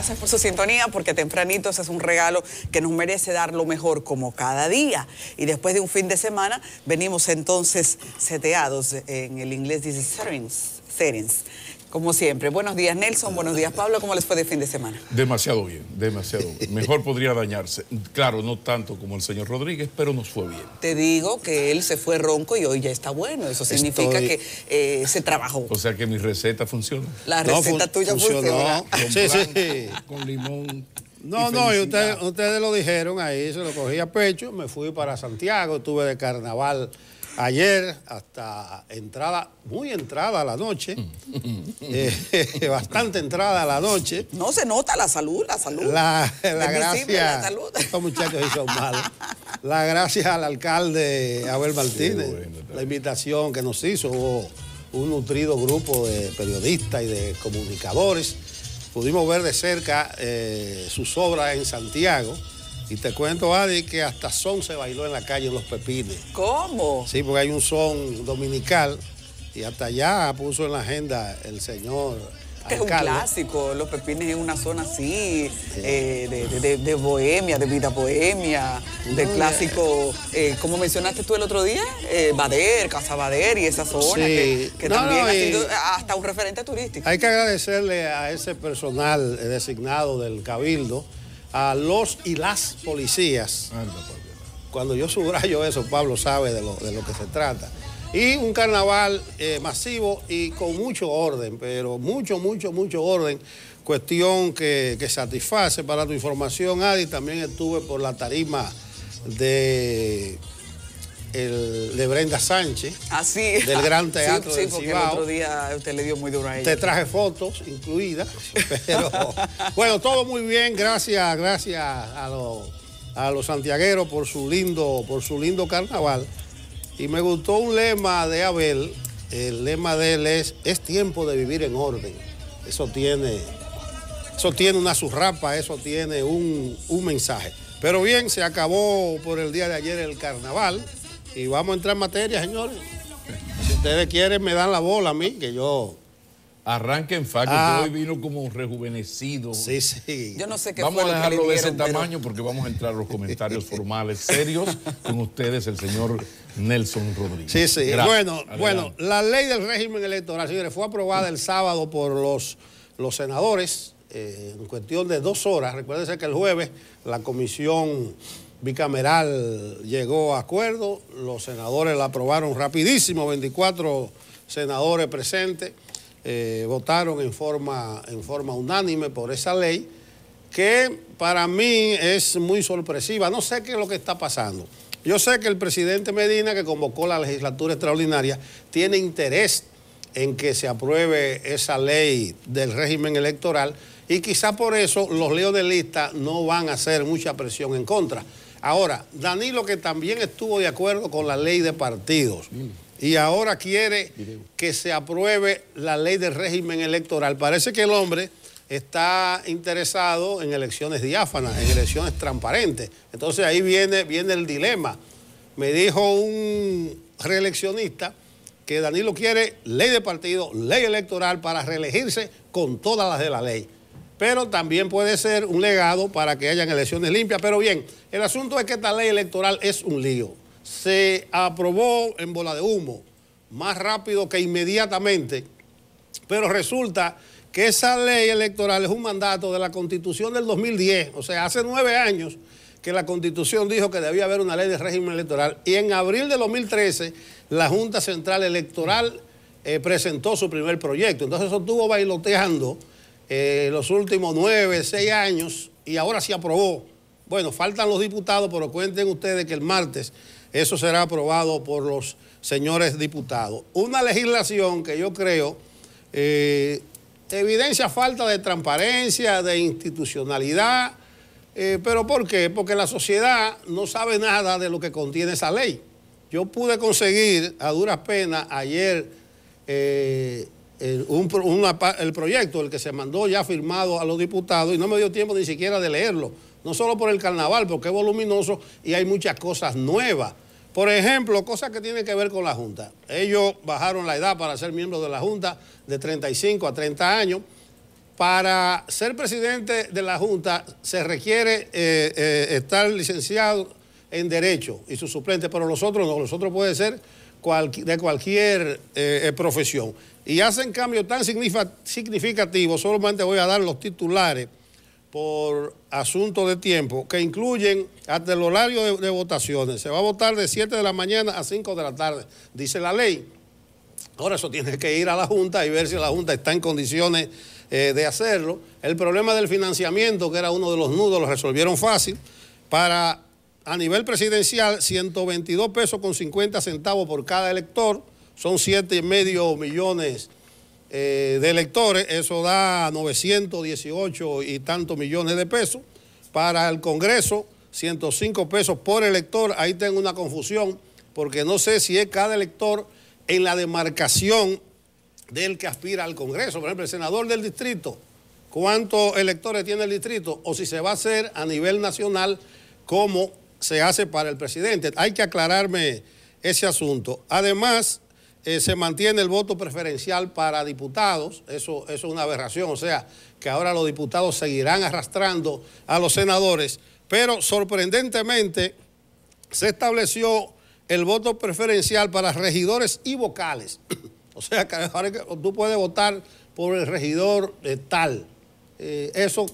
Gracias por su sintonía, porque tempranitos es un regalo que nos merece dar lo mejor como cada día. Y después de un fin de semana, venimos entonces seteados, eh, en el inglés dice settings, como siempre. Buenos días, Nelson. Buenos días, Pablo. ¿Cómo les fue de fin de semana? Demasiado bien, demasiado bien. Mejor podría dañarse. Claro, no tanto como el señor Rodríguez, pero nos fue bien. Te digo que él se fue ronco y hoy ya está bueno. Eso significa que eh, se trabajó. O sea que mi receta funciona. La receta tuya funcionó. Con, sí, sí. con limón. No, no, ustedes, ustedes lo dijeron ahí, se lo cogí a pecho, me fui para Santiago, estuve de carnaval ayer hasta entrada, muy entrada a la noche, eh, bastante entrada a la noche. No se nota la salud, la salud. La, gracia. La salud. Estos muchachos hizo mal. La gracia al alcalde Abel Martínez, la invitación que nos hizo un nutrido grupo de periodistas y de comunicadores. Pudimos ver de cerca eh, sus obras en Santiago y te cuento, Adi, que hasta son se bailó en la calle los pepines. ¿Cómo? Sí, porque hay un son dominical y hasta allá puso en la agenda el señor. es un clásico, los pepines es una zona así, eh, de, bohemia, de vida bohemia, de clásico, eh, como mencionaste tú el otro día, eh, Bader, Casa Bader y esa zona, que, también ha sido hasta un referente turístico. Hay que agradecerle a ese personal eh, designado del Cabildo a los y las policías. Cuando yo subrayo eso, Pablo sabe de lo, que se trata. Y un carnaval eh, masivo y con mucho orden, pero mucho, mucho, mucho orden. Cuestión que, que satisface para tu información, Adi. También estuve por la tarima de el de Brenda Sánchez. del Gran Teatro sí, sí, otro día usted le dio muy duro a ella. Te traje fotos incluidas, pero bueno, todo muy bien, gracias, gracias a los a los santiagueros por su lindo por su lindo carnaval. Y me gustó un lema de Abel, el lema de él es es tiempo de vivir en orden. Eso tiene eso tiene una surrapa, eso tiene un, un mensaje. Pero bien, se acabó por el día de ayer el carnaval y vamos a entrar en materia, señores. Si ustedes quieren, me dan la bola a mí, que yo. Arranquen en ah. hoy vino como rejuvenecido. Sí, sí. Yo no sé qué Vamos a dejarlo de ese tamaño porque vamos a entrar a los comentarios formales serios con ustedes, el señor Nelson Rodríguez. Sí, sí. Bueno, bueno, la ley del régimen electoral, señores, fue aprobada el sábado por los, los senadores eh, en cuestión de dos horas. Recuérdense que el jueves la comisión bicameral llegó a acuerdo, los senadores la aprobaron rapidísimo, 24 senadores presentes eh, votaron en forma, en forma unánime por esa ley, que para mí es muy sorpresiva, no sé qué es lo que está pasando. Yo sé que el presidente Medina, que convocó la legislatura extraordinaria, tiene interés en que se apruebe esa ley del régimen electoral y quizá por eso los leonelistas no van a hacer mucha presión en contra. Ahora, Danilo que también estuvo de acuerdo con la ley de partidos y ahora quiere que se apruebe la ley del régimen electoral. Parece que el hombre está interesado en elecciones diáfanas, en elecciones transparentes. Entonces ahí viene, viene el dilema. Me dijo un reeleccionista que Danilo quiere ley de partido, ley electoral para reelegirse con todas las de la ley pero también puede ser un legado para que hayan elecciones limpias. Pero bien, el asunto es que esta ley electoral es un lío. Se aprobó en bola de humo, más rápido que inmediatamente, pero resulta que esa ley electoral es un mandato de la constitución del 2010, o sea, hace nueve años que la constitución dijo que debía haber una ley de régimen electoral y en abril de 2013 la Junta Central Electoral eh, presentó su primer proyecto, entonces eso estuvo bailoteando eh, los últimos nueve, seis años y ahora se aprobó. Bueno, faltan los diputados, pero cuenten ustedes que el martes eso será aprobado por los señores diputados. Una legislación que yo creo eh, evidencia falta de transparencia, de institucionalidad, eh, pero ¿por qué? Porque la sociedad no sabe nada de lo que contiene esa ley. Yo pude conseguir a duras penas ayer el proyecto, el que se mandó ya firmado a los diputados, y no me dio tiempo ni siquiera de leerlo, no solo por el carnaval, porque es voluminoso y hay muchas cosas nuevas. Por ejemplo, cosas que tienen que ver con la Junta. Ellos bajaron la edad para ser miembro de la Junta de 35 a 30 años. Para ser presidente de la Junta se requiere eh, eh, estar licenciado en Derecho y su suplente, pero los otros no, los otros pueden ser de cualquier eh, profesión y hacen cambios tan significativos, solamente voy a dar los titulares por asunto de tiempo, que incluyen hasta el horario de, votaciones. Se va a votar de 7 de la mañana a 5 de la tarde, dice la ley. Ahora eso tiene que ir a la Junta y ver si la Junta está en condiciones eh, de hacerlo. El problema del financiamiento, que era uno de los nudos, lo resolvieron fácil. Para a nivel presidencial, 122 pesos con 50 centavos por cada elector son medio millones eh, de electores, eso da 918 y tantos millones de pesos. Para el Congreso, 105 pesos por elector. Ahí tengo una confusión, porque no sé si es cada elector en la demarcación del que aspira al Congreso. Por ejemplo, el senador del distrito, ¿cuántos electores tiene el distrito? O si se va a hacer a nivel nacional como se hace para el presidente. Hay que aclararme ese asunto. Además, eh, se mantiene el voto preferencial para diputados, eso, es una aberración, o sea, que ahora los diputados seguirán arrastrando a los senadores, pero sorprendentemente se estableció el voto preferencial para regidores y vocales, o sea, que ahora tú puedes votar por el regidor eh, tal, eh, eso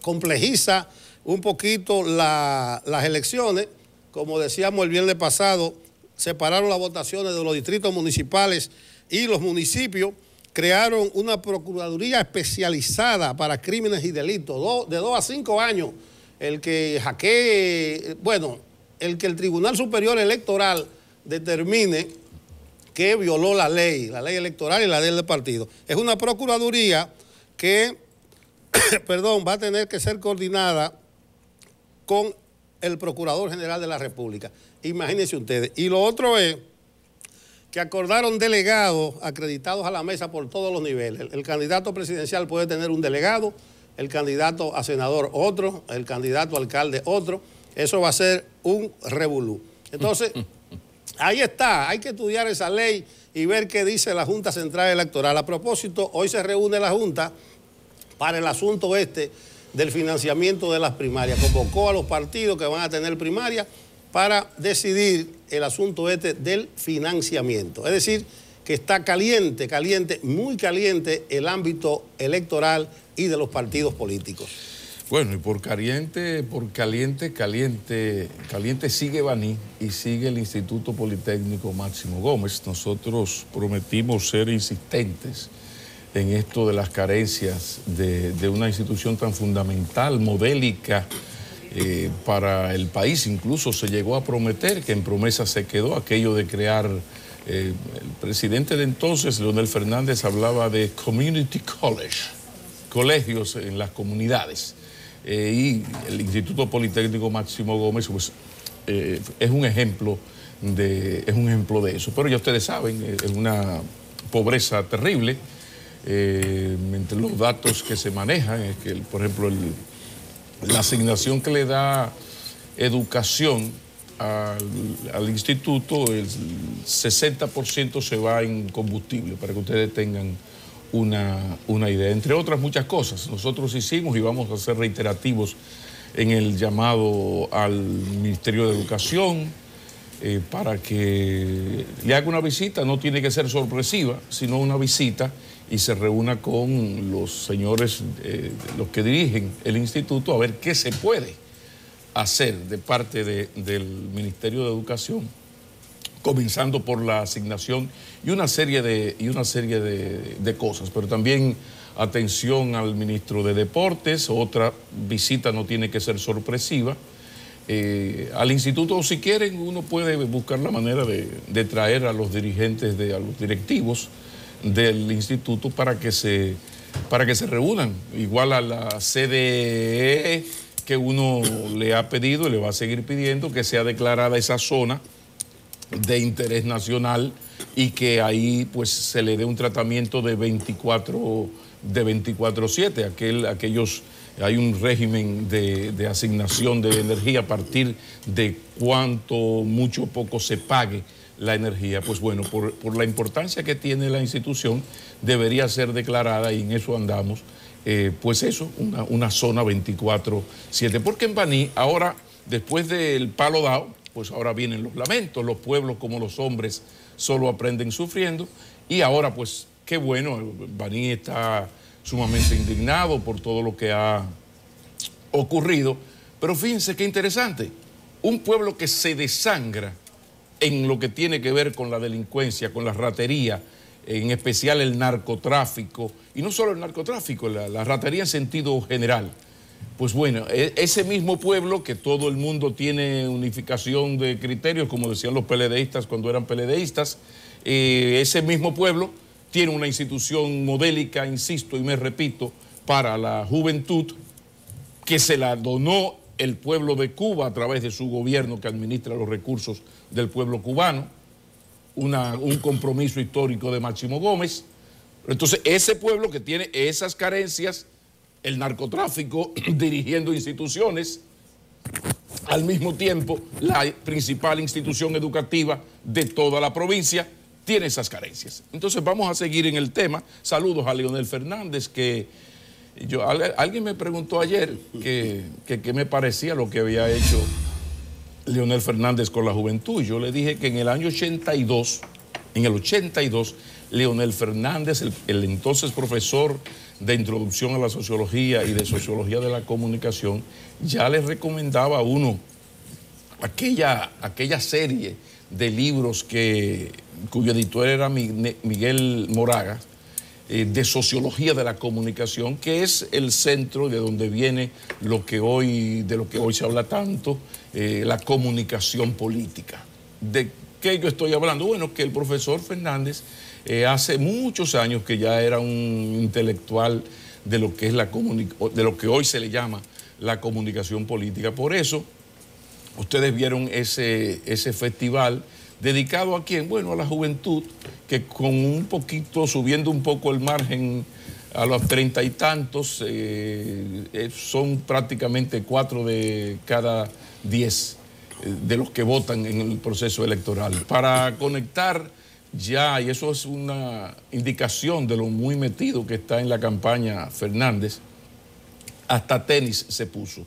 complejiza un poquito las elecciones, como decíamos el viernes pasado, separaron las votaciones de los distritos municipales y los municipios, crearon una procuraduría especializada para crímenes y delitos, de dos a cinco años, el que jaque bueno, el que el Tribunal Superior Electoral determine que violó la ley, la ley electoral y la ley del partido. Es una procuraduría que, perdón, va a tener que ser coordinada con el Procurador General de la República. Imagínense ustedes. Y lo otro es que acordaron delegados acreditados a la mesa por todos los niveles. El, candidato presidencial puede tener un delegado, el candidato a senador otro, el candidato a alcalde otro. Eso va a ser un revolú. Entonces, ahí está, hay que estudiar esa ley y ver qué dice la Junta Central Electoral. A propósito, hoy se reúne la Junta para el asunto este del financiamiento de las primarias. Convocó a los partidos que van a tener primarias para decidir el asunto este del financiamiento. Es decir, que está caliente, caliente, muy caliente el ámbito electoral y de los partidos políticos. Bueno, y por caliente, por caliente, caliente, caliente sigue Baní y sigue el Instituto Politécnico Máximo Gómez. Nosotros prometimos ser insistentes en esto de las carencias de, de una institución tan fundamental, modélica eh, para el país. Incluso se llegó a prometer, que en promesa se quedó aquello de crear, eh, el presidente de entonces, Leonel Fernández, hablaba de Community College, colegios en las comunidades. Eh, y el Instituto Politécnico Máximo Gómez pues, es un ejemplo. De, es un ejemplo de eso. Pero ya ustedes saben, es una pobreza terrible. entre los datos que se manejan, es que, por ejemplo, el la asignación que le da educación al, instituto, el 60% se va en combustible, para que ustedes tengan una, idea. Entre otras muchas cosas, nosotros hicimos y vamos a ser reiterativos en el llamado al Ministerio de Educación eh, para que le haga una visita, no tiene que ser sorpresiva, sino una visita y se reúna con los señores, eh, los que dirigen el instituto, a ver qué se puede hacer de parte del Ministerio de Educación, comenzando por la asignación y una serie de, y una serie de, cosas, pero también atención al ministro de Deportes, otra visita no tiene que ser sorpresiva. Eh, al instituto, o si quieren, uno puede buscar la manera de, de traer a los dirigentes, de, a los directivos del instituto para que se, para que se reúnan, igual a la CDE que uno le ha pedido y le va a seguir pidiendo que sea declarada esa zona de interés nacional y que ahí pues se le dé un tratamiento de 24 de 24/7, aquel aquellos hay un régimen de, asignación de energía a partir de cuánto mucho poco se pague la energía, pues bueno, por, la importancia que tiene la institución, debería ser declarada y en eso andamos, eh, pues eso, una, una zona 24-7. Porque en Baní, ahora, después del palo dado, pues ahora vienen los lamentos, los pueblos como los hombres solo aprenden sufriendo y ahora pues qué bueno, Baní está sumamente indignado por todo lo que ha ocurrido, pero fíjense qué interesante, un pueblo que se desangra en lo que tiene que ver con la delincuencia, con la ratería, en especial el narcotráfico, y no solo el narcotráfico, la, ratería en sentido general. Pues bueno, e, ese mismo pueblo que todo el mundo tiene unificación de criterios, como decían los peledeístas cuando eran peledeístas, eh, ese mismo pueblo tiene una institución modélica, insisto y me repito, para la juventud, que se la donó el pueblo de Cuba a través de su gobierno que administra los recursos del pueblo cubano, un compromiso histórico de Máximo Gómez. Entonces, ese pueblo que tiene esas carencias, el narcotráfico dirigiendo instituciones, al mismo tiempo la principal institución educativa de toda la provincia, tiene esas carencias. Entonces vamos a seguir en el tema. Saludos a Leonel Fernández que yo, alguien me preguntó ayer qué me parecía lo que había hecho Leonel Fernández con la juventud. Yo le dije que en el año 82, en el 82, Leonel Fernández, el, entonces profesor de introducción a la sociología y de sociología de la comunicación, ya le recomendaba a uno aquella, aquella serie de libros que, cuyo editor era Miguel Moraga, eh, de Sociología de la Comunicación, que es el centro de donde viene lo que hoy, de lo que hoy se habla tanto, eh, la comunicación política. ¿De qué yo estoy hablando? Bueno, que el profesor Fernández eh, hace muchos años que ya era un intelectual de lo que es la de lo que hoy se le llama la comunicación política. Por eso, ustedes vieron ese, ese festival ¿Dedicado a quién? Bueno, a la juventud, que con un poquito, subiendo un poco el margen a los treinta y tantos, eh, eh, son prácticamente cuatro de cada diez eh, de los que votan en el proceso electoral. Para conectar ya, y eso es una indicación de lo muy metido que está en la campaña Fernández, hasta tenis se puso,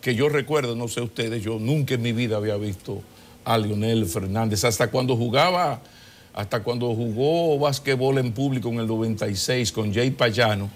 que yo recuerdo, no sé ustedes, yo nunca en mi vida había visto a Lionel Fernández. Hasta cuando jugaba, hasta cuando jugó básquetbol en público en el 96 con Jay Payano,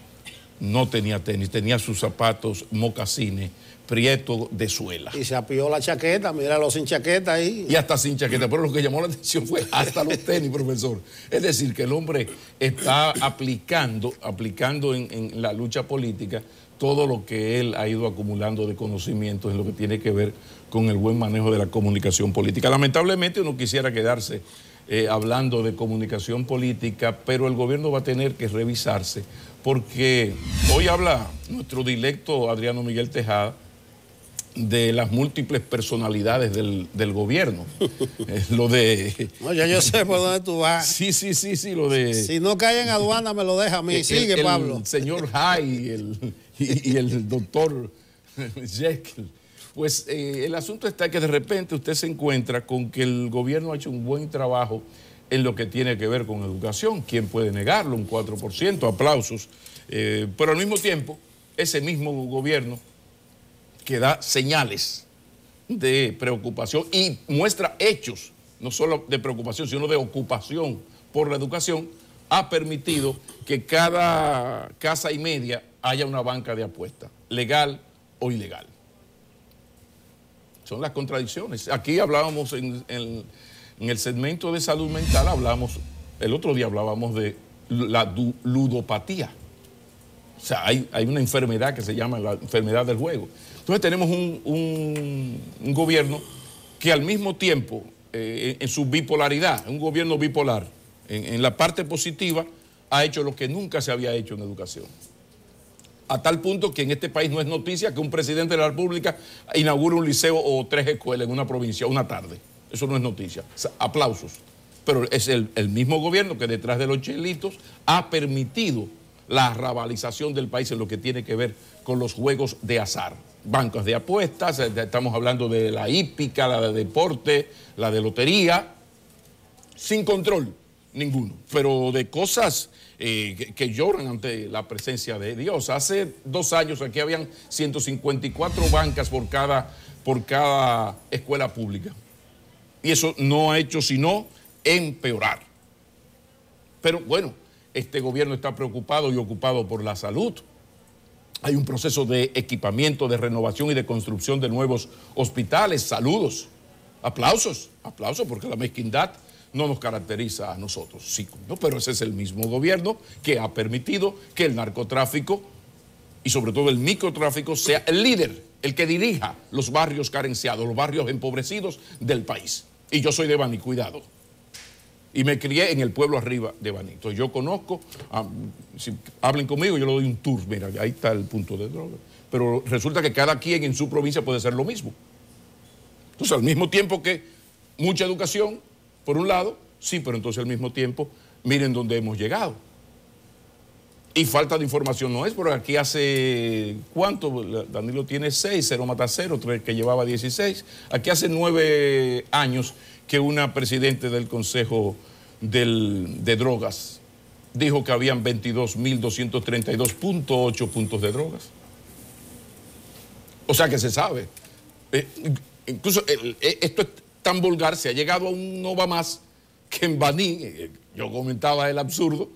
no tenía tenis, tenía sus zapatos mocasines prieto de suela. Y se apió la chaqueta, míralo sin chaqueta ahí. Y hasta sin chaqueta, pero lo que llamó la atención fue hasta los tenis, profesor. Es decir, que el hombre está aplicando, aplicando en la lucha política todo lo que él ha ido acumulando de conocimientos en lo que tiene que ver con el buen manejo de la comunicación política. Lamentablemente uno quisiera quedarse eh, hablando de comunicación política, pero el gobierno va a tener que revisarse porque hoy habla nuestro directo Adriano Miguel Tejada de las múltiples personalidades del, gobierno. Eh, lo de... No, ya yo sé por dónde tú vas. Sí, sí, sí, sí, lo de... Si no cae en aduana me lo deja a mí. Sigue, el Pablo. Señor Jai, el y, el doctor Jekyll. Pues eh, el asunto está que de repente usted se encuentra con que el gobierno ha hecho un buen trabajo en lo que tiene que ver con educación. ¿Quién puede negarlo? Un 4%, aplausos. Eh, pero al mismo tiempo, ese mismo gobierno que da señales de preocupación y muestra hechos, no solo de preocupación, sino de ocupación por la educación, ha permitido que cada casa y media haya una banca de apuestas, legal o ilegal. Son las contradicciones. Aquí hablábamos en, el segmento de salud mental, hablábamos, el otro día hablábamos de la ludopatía. O sea, hay, una enfermedad que se llama la enfermedad del juego. Entonces tenemos un, gobierno que al mismo tiempo, eh, en, su bipolaridad, un gobierno bipolar, en la parte positiva, ha hecho lo que nunca se había hecho en educación a tal punto que en este país no es noticia que un presidente de la República inaugure un liceo o tres escuelas en una provincia una tarde. Eso no es noticia. aplausos. Pero es el, mismo gobierno que detrás de los chelitos ha permitido la rabalización del país en lo que tiene que ver con los juegos de azar. Bancos de apuestas, eh, estamos hablando de la hípica, la de deporte, la de lotería, sin control ninguno, pero de cosas que, lloran ante la presencia de Dios. Hace dos años aquí habían 154 bancas por cada, por cada escuela pública. Y eso no ha hecho sino empeorar. Pero bueno, este gobierno está preocupado y ocupado por la salud. Hay un proceso de equipamiento, de renovación y de construcción de nuevos hospitales. Saludos, aplausos, aplausos, porque la mezquindad no nos caracteriza a nosotros. Sí, ¿no? pero ese es el mismo gobierno que ha permitido que el narcotráfico y sobre todo el microtráfico sea el líder, el que dirija los barrios carenciados, los barrios empobrecidos del país. Y yo soy de Baní, cuidado. Y me crié en el pueblo arriba de Baní. Entonces yo conozco, ah, si hablen conmigo, yo le doy un tour. Mira, ahí está el punto de droga. Pero resulta que cada quien en su provincia puede hacer lo mismo. Entonces, al mismo tiempo que mucha educación, por un lado, sí, pero entonces al mismo tiempo, miren dónde hemos llegado. Y falta de información no es, porque aquí hace, ¿cuánto? Danilo tiene seis 0 mata 0, 3 que llevaba 16. Aquí hace nueve años que una presidente del Consejo de Drogas dijo que habían 22.232.8 puntos de drogas. O sea que se sabe. Eh, incluso eh, esto esto, tan vulgar, se ha llegado a un no va más que en Baní, eh, yo comentaba el absurdo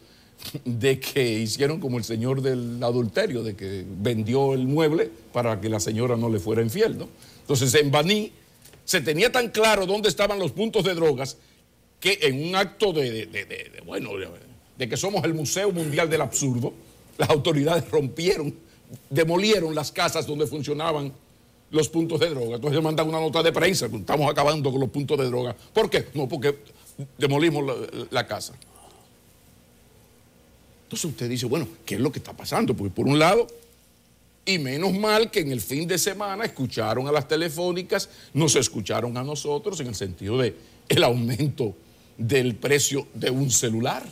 de que hicieron como el señor del adulterio, de que vendió el mueble para que la señora no le fuera infiel, ¿no? Entonces en Baní se tenía tan claro dónde estaban los puntos de drogas que en un acto de bueno, de que somos el Museo Mundial del Absurdo, las autoridades rompieron, demolieron las casas donde funcionaban los puntos de droga. Entonces mandan una nota de prensa, pues, estamos acabando con los puntos de droga. ¿Por qué? No, porque demolimos la, casa. Entonces usted dice, bueno, ¿qué es lo que está pasando? Porque por un lado, y menos mal que en el fin de semana escucharon a las telefónicas, nos escucharon a nosotros en el sentido de aumento del precio de un celular.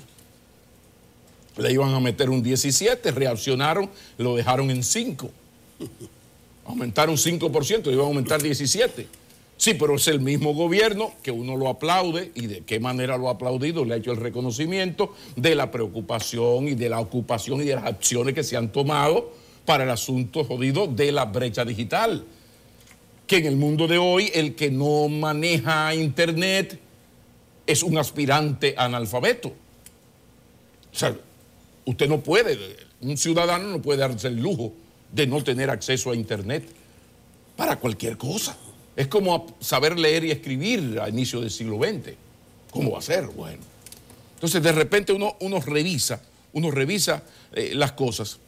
Le iban a meter un 17, reaccionaron, lo dejaron en 5 aumentaron 5%, iba a aumentar 17%. Sí, pero es el mismo gobierno que uno lo aplaude y de qué manera lo ha aplaudido, le ha hecho el reconocimiento de la preocupación y de la ocupación y de las acciones que se han tomado para el asunto jodido de la brecha digital. Que en el mundo de hoy el que no maneja Internet es un aspirante analfabeto. O sea, usted no puede, un ciudadano no puede darse el lujo de no tener acceso a Internet para cualquier cosa. Es como saber leer y escribir a inicio del siglo XX. ¿Cómo va a ser? Bueno. Entonces de repente uno, uno revisa, uno revisa eh, las cosas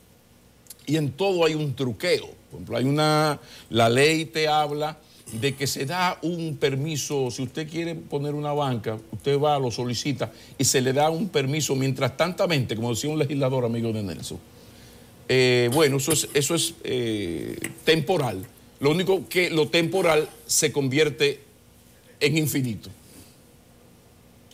y en todo hay un truqueo. Por ejemplo, hay una, la ley te habla de que se da un permiso, si usted quiere poner una banca, usted va, lo solicita y se le da un permiso mientras tantamente, como decía un legislador amigo de Nelson eh, bueno, eso es, eso es eh, temporal. Lo único que lo temporal se convierte en infinito.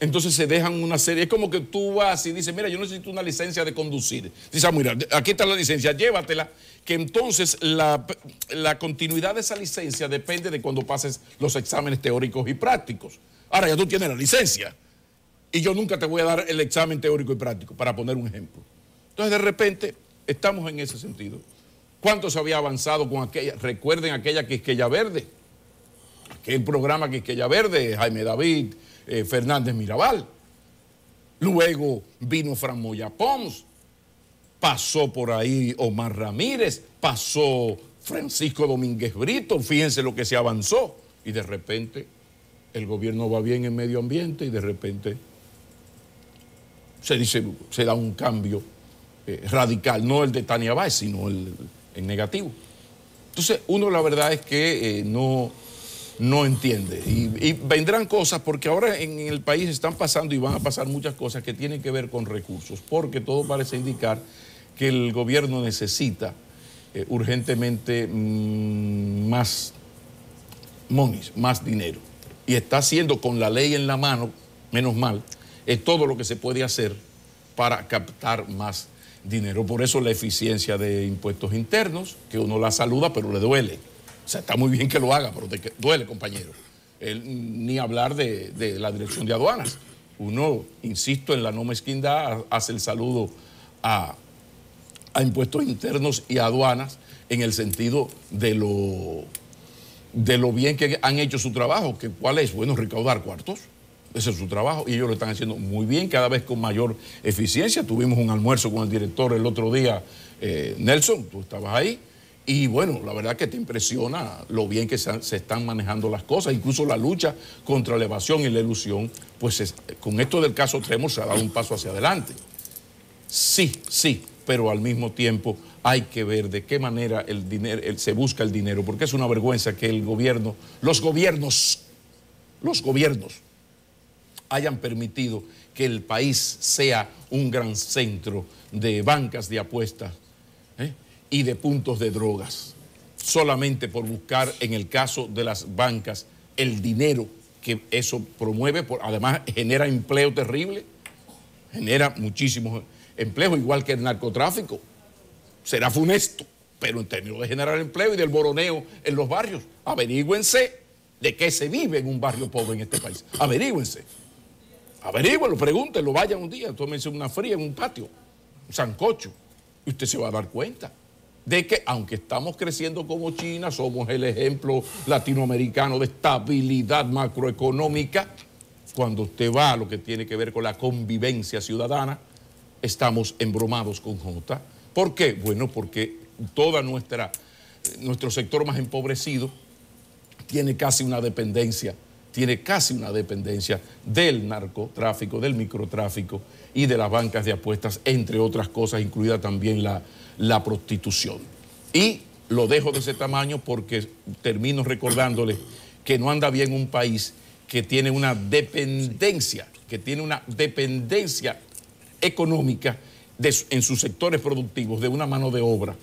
Entonces se dejan una serie. Es como que tú vas y dices, mira, yo necesito una licencia de conducir. Dices, ah, mira, aquí está la licencia, llévatela. Que entonces la, la, continuidad de esa licencia depende de cuando pases los exámenes teóricos y prácticos. Ahora ya tú tienes la licencia. Y yo nunca te voy a dar el examen teórico y práctico, para poner un ejemplo. Entonces de repente Estamos en ese sentido. ¿Cuánto se había avanzado con aquella? Recuerden aquella Quisqueya Verde, aquel programa Quisqueya Verde, Jaime David, eh, Fernández Mirabal. Luego vino Fran Moya Pons, pasó por ahí Omar Ramírez, pasó Francisco Domínguez Brito, fíjense lo que se avanzó. Y de repente el gobierno va bien en medio ambiente y de repente se dice, se da un cambio eh, radical, no el de Tania Báez, sino el, negativo. Entonces, uno la verdad es que eh, no, no entiende. Y, vendrán cosas, porque ahora en el país están pasando y van a pasar muchas cosas que tienen que ver con recursos, porque todo parece indicar que el gobierno necesita eh, urgentemente mm, más monies, más dinero. Y está haciendo con la ley en la mano, menos mal, es todo lo que se puede hacer para captar más dinero. Por eso la eficiencia de impuestos internos, que uno la saluda, pero le duele. O sea, está muy bien que lo haga, pero te duele, compañero. Mm, ni hablar de, la dirección de aduanas. Uno, insisto, en la no mezquindad hace el saludo a, impuestos internos y aduanas en el sentido de lo, de lo bien que han hecho su trabajo, que cuál es, bueno, recaudar cuartos. Ese es su trabajo y ellos lo están haciendo muy bien, cada vez con mayor eficiencia. Tuvimos un almuerzo con el director el otro día, eh, Nelson, tú estabas ahí. Y bueno, la verdad que te impresiona lo bien que se, están manejando las cosas, incluso la lucha contra la evasión y la ilusión, pues con esto del caso Tremor se ha dado un paso hacia adelante. Sí, sí, pero al mismo tiempo hay que ver de qué manera se busca el dinero, porque es una vergüenza que el gobierno, los gobiernos, los gobiernos hayan permitido que el país sea un gran centro de bancas de apuestas ¿eh? y de puntos de drogas, solamente por buscar, en el caso de las bancas, el dinero que eso promueve, además genera empleo terrible, genera muchísimos empleos, igual que el narcotráfico. Será funesto, pero en términos de generar empleo y del boroneo en los barrios, averígüense de qué se vive en un barrio pobre en este país. Averígüense pregunte, lo vayan un día, tómense una fría en un patio, un sancocho, y usted se va a dar cuenta de que aunque estamos creciendo como China, somos el ejemplo latinoamericano de estabilidad macroeconómica, cuando usted va a lo que tiene que ver con la convivencia ciudadana, estamos embromados con J. ¿Por qué? Bueno, porque toda nuestra nuestro sector más empobrecido tiene casi una dependencia tiene casi una dependencia del narcotráfico, del microtráfico y de las bancas de apuestas, entre otras cosas, incluida también la, prostitución. Y lo dejo de ese tamaño porque termino recordándole que no anda bien un país que tiene una dependencia, que tiene una dependencia económica en sus sectores productivos de una mano de obra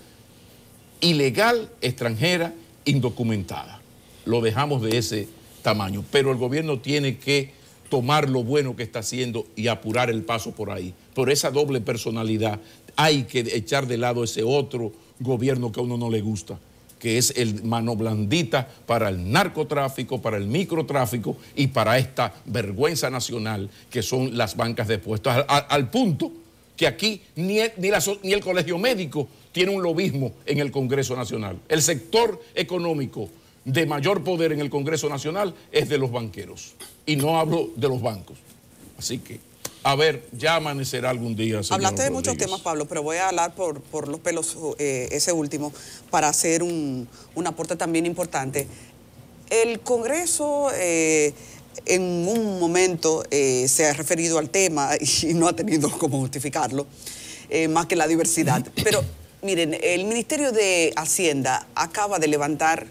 ilegal, extranjera, indocumentada. Lo dejamos de ese tamaño. Pero el gobierno tiene que tomar lo bueno que está haciendo y apurar el paso por ahí. Por esa doble personalidad hay que echar de lado ese otro gobierno que a uno no le gusta, que es el mano blandita para el narcotráfico, para el microtráfico y para esta vergüenza nacional que son las bancas de puestos. Al, punto que aquí ni ni el Colegio Médico tiene un lobismo en el Congreso Nacional. El sector económico de mayor poder en el Congreso Nacional es de los banqueros. Y no hablo de los bancos. Así que, a ver, ya amanecerá algún día. Hablaste de muchos temas, Pablo, pero voy a hablar por, los pelos eh, ese último para hacer un, aporte también importante. El Congreso... Eh, en un momento eh, se ha referido al tema y no ha tenido como justificarlo, más que la diversidad. Pero miren, el Ministerio de Hacienda acaba de levantar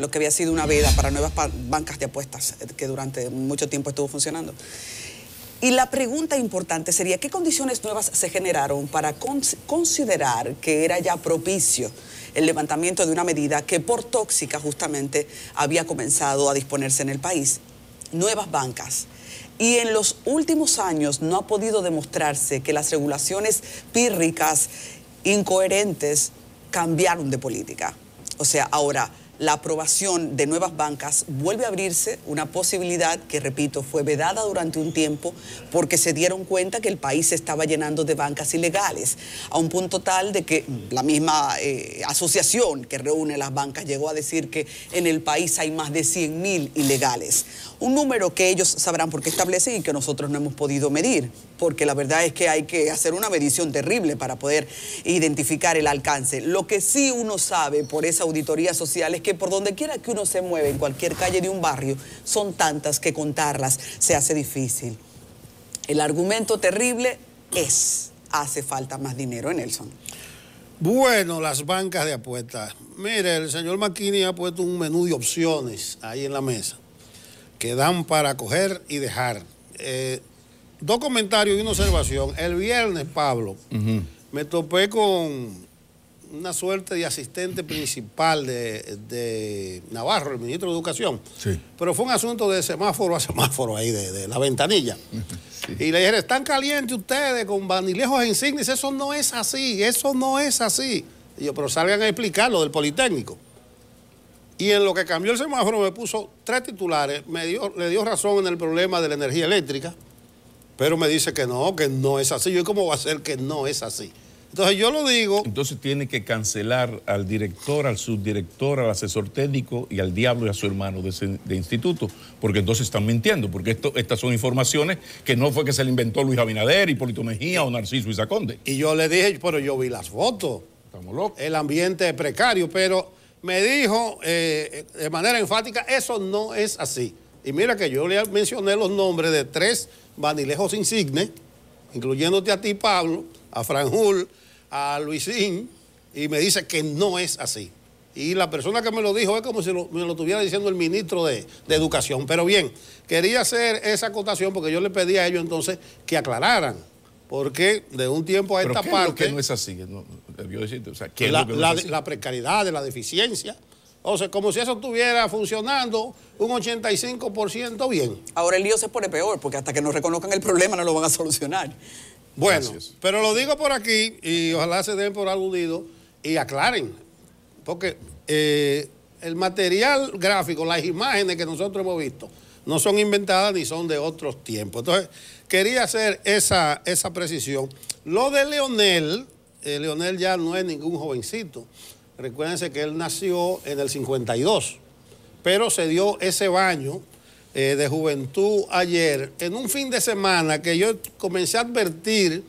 lo que había sido una veda para nuevas bancas de apuestas eh, que durante mucho tiempo estuvo funcionando. Y la pregunta importante sería, ¿qué condiciones nuevas se generaron para considerar que era ya propicio el levantamiento de una medida que por tóxica justamente había comenzado a disponerse en el país? Nuevas bancas. Y en los últimos años no ha podido demostrarse que las regulaciones pírricas, incoherentes, cambiaron de política. O sea, ahora la aprobación de nuevas bancas, vuelve a abrirse una posibilidad que, repito, fue vedada durante un tiempo porque se dieron cuenta que el país se estaba llenando de bancas ilegales, a un punto tal de que la misma eh, asociación que reúne las bancas llegó a decir que en el país hay más de 100 mil ilegales, un número que ellos sabrán por qué establecen y que nosotros no hemos podido medir porque la verdad es que hay que hacer una medición terrible para poder identificar el alcance. Lo que sí uno sabe por esa auditoría social es que por donde quiera que uno se mueva, en cualquier calle de un barrio, son tantas que contarlas se hace difícil. El argumento terrible es, hace falta más dinero, Nelson. Bueno, las bancas de apuestas. Mire, el señor McKinney ha puesto un menú de opciones ahí en la mesa que dan para coger y dejar. Eh, dos comentarios y una observación. El viernes, Pablo, me topé con una suerte de asistente principal de, Navarro, el ministro de Educación. Pero fue un asunto de semáforo a semáforo ahí, de, la ventanilla. Y le dije, están calientes ustedes con vanilejos e insignes. eso no es así, eso no es así. Y yo, pero salgan a explicar lo del Politécnico. Y en lo que cambió el semáforo me puso tres titulares, me dio, le dio razón en el problema de la energía eléctrica pero me dice que no, que no es así. Yo, ¿cómo va a ser que no es así? Entonces yo lo digo. Entonces tiene que cancelar al director, al subdirector, al asesor técnico y al diablo y a su hermano de, instituto, porque entonces están mintiendo, porque esto, estas son informaciones que no fue que se le inventó Luis Abinader, Hipólito Mejía o Narciso Isaconde. Y yo le dije, pero yo vi las fotos. Estamos locos. El ambiente es precario, pero me dijo eh, de manera enfática, eso no es así. Y mira que yo le mencioné los nombres de tres vanilejos insignes, incluyéndote a ti, Pablo, a Franjul, a Luisín, y me dice que no es así. Y la persona que me lo dijo es como si me lo estuviera diciendo el ministro de, Educación. Pero bien, quería hacer esa acotación porque yo le pedí a ellos entonces que aclararan. Porque de un tiempo a esta parte. que no es así, que la precariedad, la deficiencia o sea, como si eso estuviera funcionando un 85% bien. Ahora el lío se pone peor, porque hasta que no reconozcan el problema no lo van a solucionar. Bueno, pero lo digo por aquí y ojalá se den por aludido y aclaren, porque eh, el material gráfico, las imágenes que nosotros hemos visto, no son inventadas ni son de otros tiempos. Entonces, quería hacer esa, esa precisión. Lo de Leonel, eh, Leonel ya no es ningún jovencito. Recuérdense que él nació en el 52, pero se dio ese baño eh, de juventud ayer, en un fin de semana que yo comencé a advertir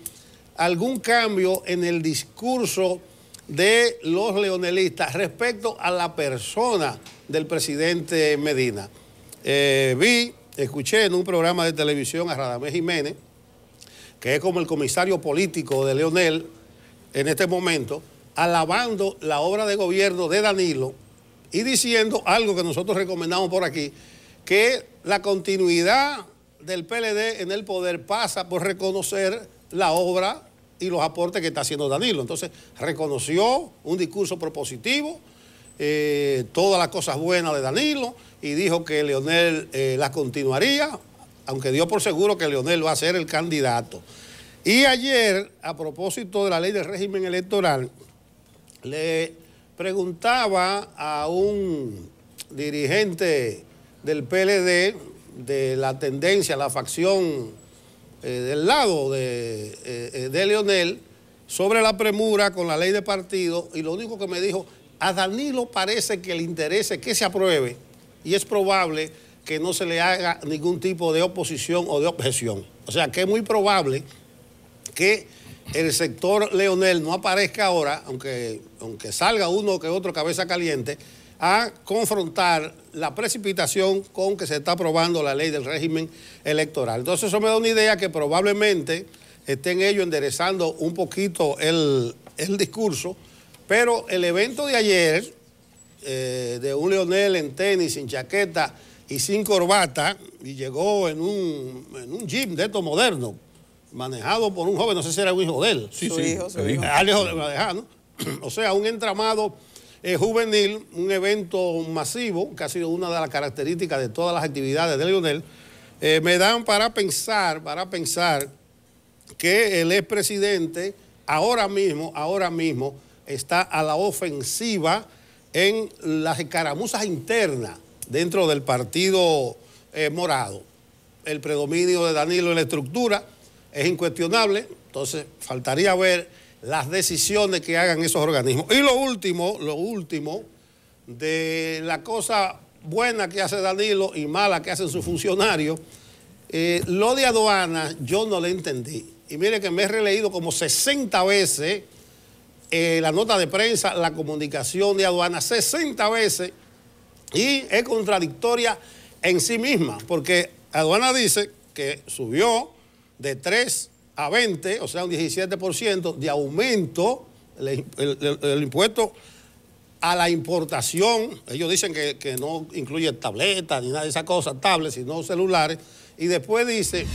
algún cambio en el discurso de los leonelistas respecto a la persona del presidente Medina. Eh, vi, escuché en un programa de televisión a Radamés Jiménez, que es como el comisario político de Leonel en este momento, alabando la obra de gobierno de Danilo y diciendo algo que nosotros recomendamos por aquí, que la continuidad del PLD en el poder pasa por reconocer la obra y los aportes que está haciendo Danilo. Entonces, reconoció un discurso propositivo, eh, todas las cosas buenas de Danilo, y dijo que Leonel eh, las continuaría, aunque dio por seguro que Leonel va a ser el candidato. Y ayer, a propósito de la ley del régimen electoral, le preguntaba a un dirigente del PLD de la tendencia, la facción eh, del lado de, eh, eh, de Leonel, sobre la premura con la ley de partido, y lo único que me dijo, a Danilo parece que le interese que se apruebe, y es probable que no se le haga ningún tipo de oposición o de objeción. O sea, que es muy probable que el sector Leonel no aparezca ahora, aunque, aunque salga uno que otro cabeza caliente, a confrontar la precipitación con que se está aprobando la ley del régimen electoral. Entonces eso me da una idea que probablemente estén ellos enderezando un poquito el, discurso, pero el evento de ayer, eh, de un Leonel en tenis, sin chaqueta y sin corbata, y llegó en un, en un gym de estos modernos, manejado por un joven, no sé si era un hijo de él. Sí, su hijo, su hijo. Ah, o sea, un entramado eh, juvenil, un evento masivo, que ha sido una de las características de todas las actividades de Leonel, eh, me dan para pensar, para pensar que el expresidente ahora mismo, ahora mismo, está a la ofensiva en las escaramuzas internas dentro del partido eh, morado. El predominio de Danilo en la estructura, es incuestionable, entonces faltaría ver las decisiones que hagan esos organismos. Y lo último, lo último de la cosa buena que hace Danilo y mala que hacen sus funcionarios, eh, lo de aduana yo no le entendí. Y mire que me he releído como 60 veces eh, la nota de prensa, la comunicación de aduana, 60 veces, y es contradictoria en sí misma, porque aduana dice que subió de 3 a 20, o sea, un 17% de aumento el, impuesto a la importación. Ellos dicen que, que no incluye tabletas ni nada de esas cosas, tablets, sino celulares. Y después dice,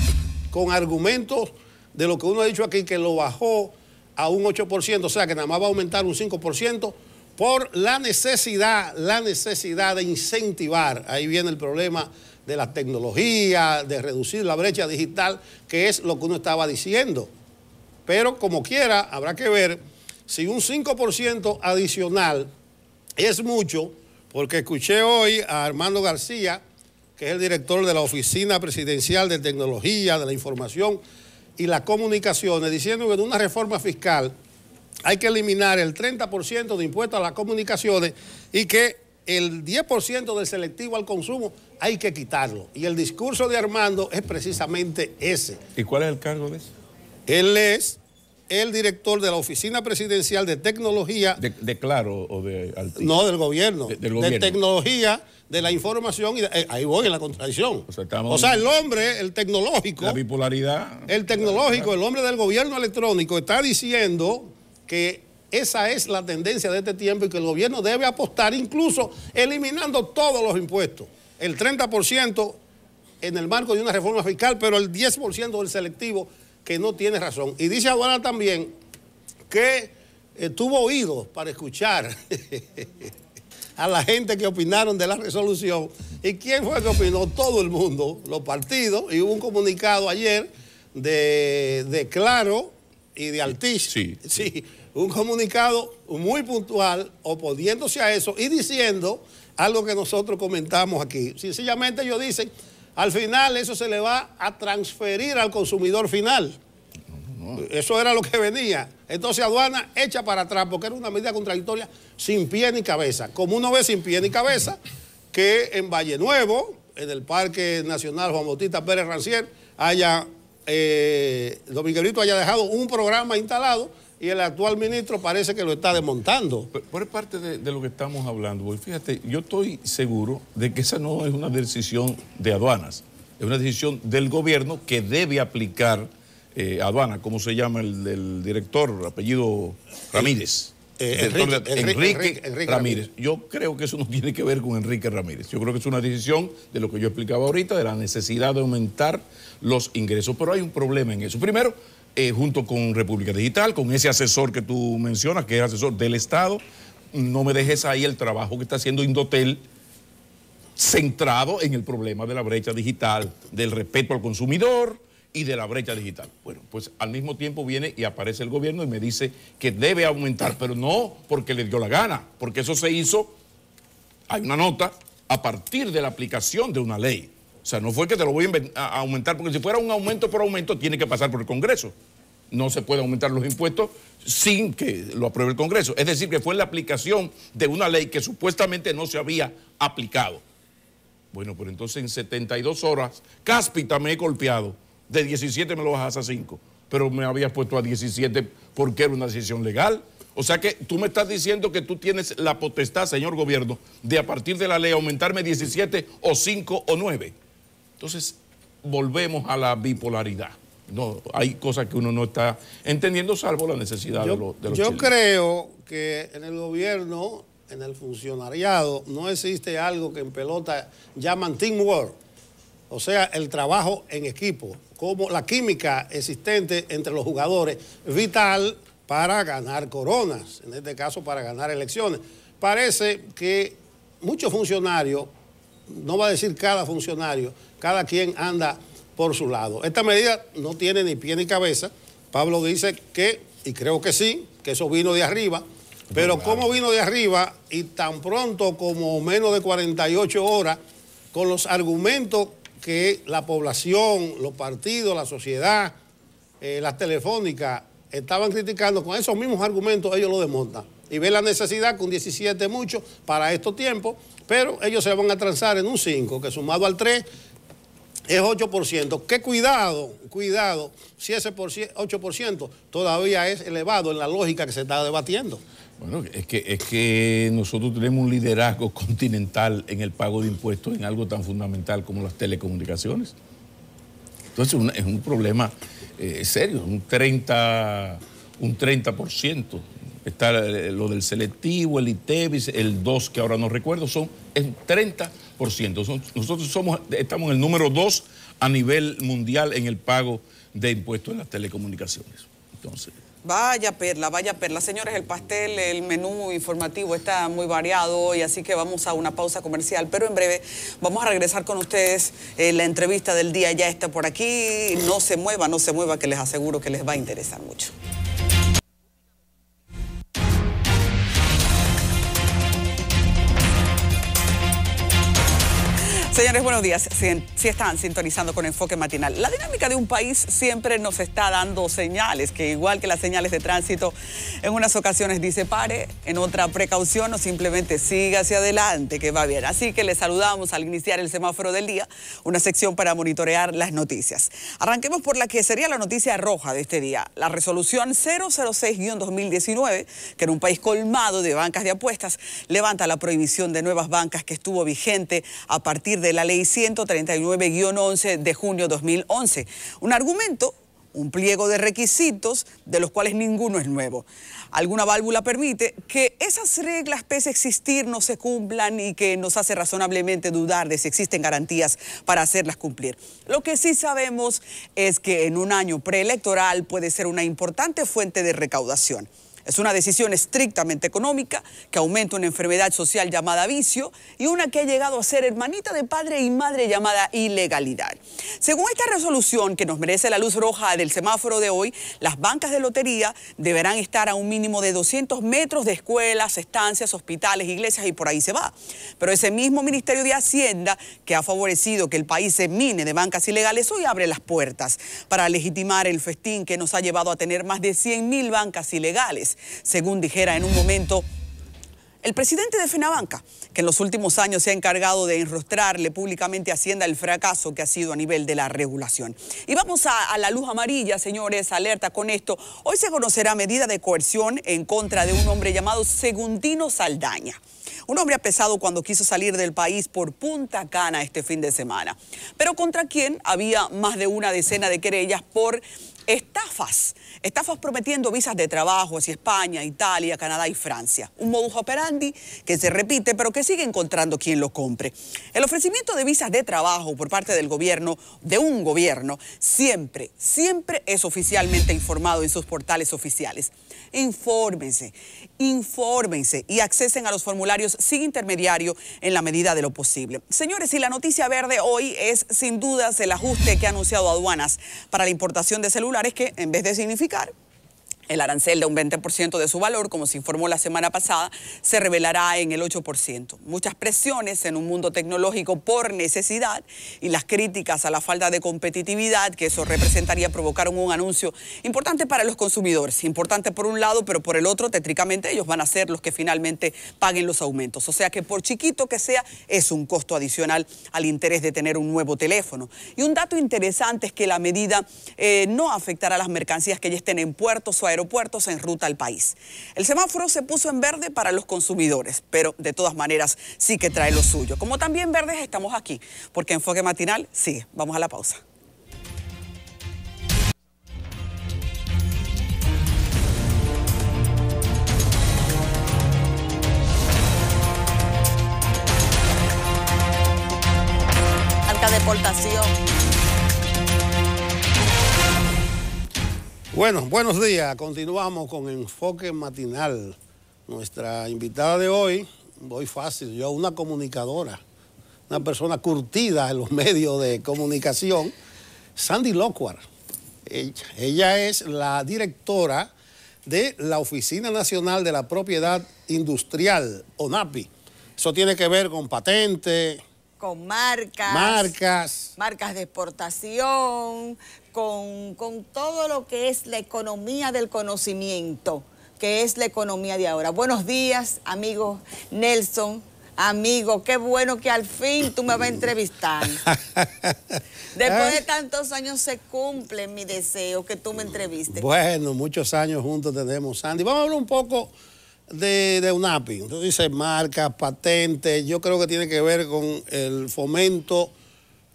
con argumentos de lo que uno ha dicho aquí, que lo bajó a un 8%, o sea, que nada más va a aumentar un 5% por la necesidad, la necesidad de incentivar, ahí viene el problema de la tecnología, de reducir la brecha digital, que es lo que uno estaba diciendo. Pero como quiera, habrá que ver si un 5% adicional es mucho, porque escuché hoy a Armando García, que es el director de la Oficina Presidencial de Tecnología, de la Información y las Comunicaciones, diciendo que en una reforma fiscal hay que eliminar el 30% de impuestos a las comunicaciones y que el 10% del selectivo al consumo hay que quitarlo. Y el discurso de Armando es precisamente ese. ¿Y cuál es el cargo de eso? Él es el director de la Oficina Presidencial de Tecnología. ¿De, Claro o de No, del gobierno. De, Tecnología, de la Información. y eh, Ahí voy en la contradicción. o sea, el hombre, el tecnológico. La bipolaridad. El tecnológico, el hombre del gobierno electrónico está diciendo que esa es la tendencia de este tiempo y que el gobierno debe apostar incluso eliminando todos los impuestos el 30% en el marco de una reforma fiscal, pero el 10% del selectivo que no tiene razón. Y dice ahora también que eh, tuvo oídos para escuchar a la gente que opinaron de la resolución. ¿Y quién fue que opinó? Todo el mundo, los partidos, y hubo un comunicado ayer de, Claro y de Altich. Sí. sí. Un comunicado muy puntual oponiéndose a eso y diciendo algo que nosotros comentamos aquí. Sencillamente ellos dicen, al final eso se le va a transferir al consumidor final. Eso era lo que venía. Entonces aduana echa para atrás porque era una medida contradictoria sin pie ni cabeza. Como uno ve sin pie ni cabeza que en Valle Nuevo, en el Parque Nacional Juan Bautista Pérez Rancier, haya, eh, haya dejado un programa instalado y el actual ministro parece que lo está desmontando. Por, parte de, lo que estamos hablando, fíjate, yo estoy seguro de que esa no es una decisión de aduanas, es una decisión del gobierno que debe aplicar aduanas. Eh, aduana, ¿cómo se llama el, director? Apellido Ramírez. Eh, eh, Enrique, Ramírez. Yo creo que eso no tiene que ver con Enrique Ramírez. Yo creo que es una decisión de lo que yo explicaba ahorita, de la necesidad de aumentar los ingresos. Pero hay un problema en eso. Primero, eh, junto con República Digital, con ese asesor que tú mencionas, que es asesor del Estado. No me dejes ahí el trabajo que está haciendo Indotel centrado en el problema de la brecha digital, del respeto al consumidor y de la brecha digital. Bueno, pues al mismo tiempo viene y aparece el gobierno y me dice que debe aumentar, pero no porque le dio la gana, porque eso se hizo, hay una nota, a partir de la aplicación de una ley. O sea, no fue que te lo voy a, aumentar, porque si fuera un aumento por aumento, tiene que pasar por el Congreso. No se puede aumentar los impuestos sin que lo apruebe el Congreso. Es decir, que fue la aplicación de una ley que supuestamente no se había aplicado. Bueno, pero entonces en 72 horas, cáspita me he golpeado. De 17 me lo bajas a 5, pero me habías puesto a 17 porque era una decisión legal. O sea que tú me estás diciendo que tú tienes la potestad, señor gobierno, de a partir de la ley aumentarme 17 o 5 o 9. Entonces, volvemos a la bipolaridad. No, hay cosas que uno no está entendiendo, salvo la necesidad de, los, Yo creo que en el gobierno, en el funcionariado, no existe algo que en pelota llaman teamwork, o sea, el trabajo en equipo, como la química existente entre los jugadores, vital para ganar coronas, en este caso para ganar elecciones. Parece que muchos funcionarios no va a decir cada funcionario, cada quien anda por su lado. Esta medida no tiene ni pie ni cabeza. Pablo dice que, y creo que sí, que eso vino de arriba, pero cómo vino de arriba y tan pronto como menos de 48 horas, con los argumentos que la población, los partidos, la sociedad, eh, las telefónicas estaban criticando, con esos mismos argumentos ellos lo desmontan y ve la necesidad con 17 mucho para estos tiempos, pero ellos se van a transar en un 5, que sumado al 3 es 8%. Qué cuidado, cuidado, si ese 8% todavía es elevado en la lógica que se está debatiendo. Bueno, es que, es que nosotros tenemos un liderazgo continental en el pago de impuestos en algo tan fundamental como las telecomunicaciones. Entonces es un problema eh, serio, un 30%, un 30 está lo del selectivo, el ITEVIS, el 2 que ahora no recuerdo, son el 30%. Nosotros somos, estamos en el número 2 a nivel mundial en el pago de impuestos en las telecomunicaciones. Entonces. Vaya perla, vaya perla. Señores, el pastel, el menú informativo está muy variado y así que vamos a una pausa comercial, pero en breve vamos a regresar con ustedes. Eh, la entrevista del día ya está por aquí. No se mueva, no se mueva, que les aseguro que les va a interesar mucho. Señores, buenos días. Si, están sintonizando con Enfoque Matinal, la dinámica de un país siempre nos está dando señales, que igual que las señales de tránsito, en unas ocasiones dice pare, en otra precaución o simplemente siga hacia adelante, que va bien. Así que les saludamos al iniciar el semáforo del día, una sección para monitorear las noticias. Arranquemos por la que sería la noticia roja de este día, la resolución 006-2019, que en un país colmado de bancas de apuestas levanta la prohibición de nuevas bancas que estuvo vigente a partir de de la ley 139-11 de junio 2011. Un argumento un pliego de requisitos de los cuales ninguno es nuevo. Alguna válvula permite que esas reglas, pese a existir, no se cumplan y que nos hace razonablemente dudar de si existen garantías para hacerlas cumplir. Lo que sí sabemos es que en un año preelectoral puede ser una importante fuente de recaudación. Es una decisión estrictamente económica que aumenta una enfermedad social llamada vicio y una que ha llegado a ser hermanita de padre y madre llamada ilegalidad. Según esta resolución que nos merece la luz roja del semáforo de hoy, las bancas de lotería deberán estar a un mínimo de 200 metros de escuelas, estancias, hospitales, iglesias y por ahí se va. Pero ese mismo Ministerio de Hacienda que ha favorecido que el país se mine de bancas ilegales hoy abre las puertas para legitimar el festín que nos ha llevado a tener más de 100 mil bancas ilegales según dijera en un momento el presidente de Fenabanca, que en los últimos años se ha encargado de enrostrarle públicamente a Hacienda el fracaso que ha sido a nivel de la regulación. Y vamos a, la luz amarilla, señores, alerta con esto. Hoy se conocerá medida de coerción en contra de un hombre llamado Segundino Saldaña. Un hombre apesado cuando quiso salir del país por Punta Cana este fin de semana, pero contra quien había más de una decena de querellas por estafas Estafas prometiendo visas de trabajo hacia España, Italia, Canadá y Francia. Un modus operandi que se repite, pero que sigue encontrando quien lo compre. El ofrecimiento de visas de trabajo por parte del gobierno, de un gobierno, siempre, siempre es oficialmente informado en sus portales oficiales. Infórmense infórmense y accesen a los formularios sin intermediario en la medida de lo posible. Señores, y la noticia verde hoy es sin dudas el ajuste que ha anunciado aduanas para la importación de celulares que en vez de significar el arancel de un 20% de su valor, como se informó la semana pasada, se revelará en el 8%. Muchas presiones en un mundo tecnológico por necesidad y las críticas a la falta de competitividad que eso representaría provocaron un anuncio importante para los consumidores. Importante por un lado, pero por el otro, tétricamente, ellos van a ser los que finalmente paguen los aumentos. O sea que por chiquito que sea, es un costo adicional al interés de tener un nuevo teléfono. Y un dato interesante es que la medida eh, no afectará a las mercancías que ya estén en puertos o aeropuertos aeropuertos en ruta al país. El semáforo se puso en verde para los consumidores, pero de todas maneras sí que trae lo suyo. Como también verdes estamos aquí, porque Enfoque Matinal sigue. Vamos a la pausa. deportación. Bueno, buenos días. Continuamos con Enfoque Matinal. Nuestra invitada de hoy, voy fácil, yo una comunicadora, una persona curtida en los medios de comunicación, Sandy Locuar. Ella, ella es la directora de la Oficina Nacional de la Propiedad Industrial, ONAPI. Eso tiene que ver con patentes, con marcas. Marcas. Marcas de exportación, con, todo lo que es la economía del conocimiento, que es la economía de ahora. Buenos días, amigo Nelson, Amigo, qué bueno que al fin tú me vas a entrevistar. Después de eh. tantos años se cumple mi deseo que tú me entrevistes. Bueno, muchos años juntos tenemos, Sandy. Vamos a hablar un poco de, UNAPI. Entonces dice marcas, patentes. Yo creo que tiene que ver con el fomento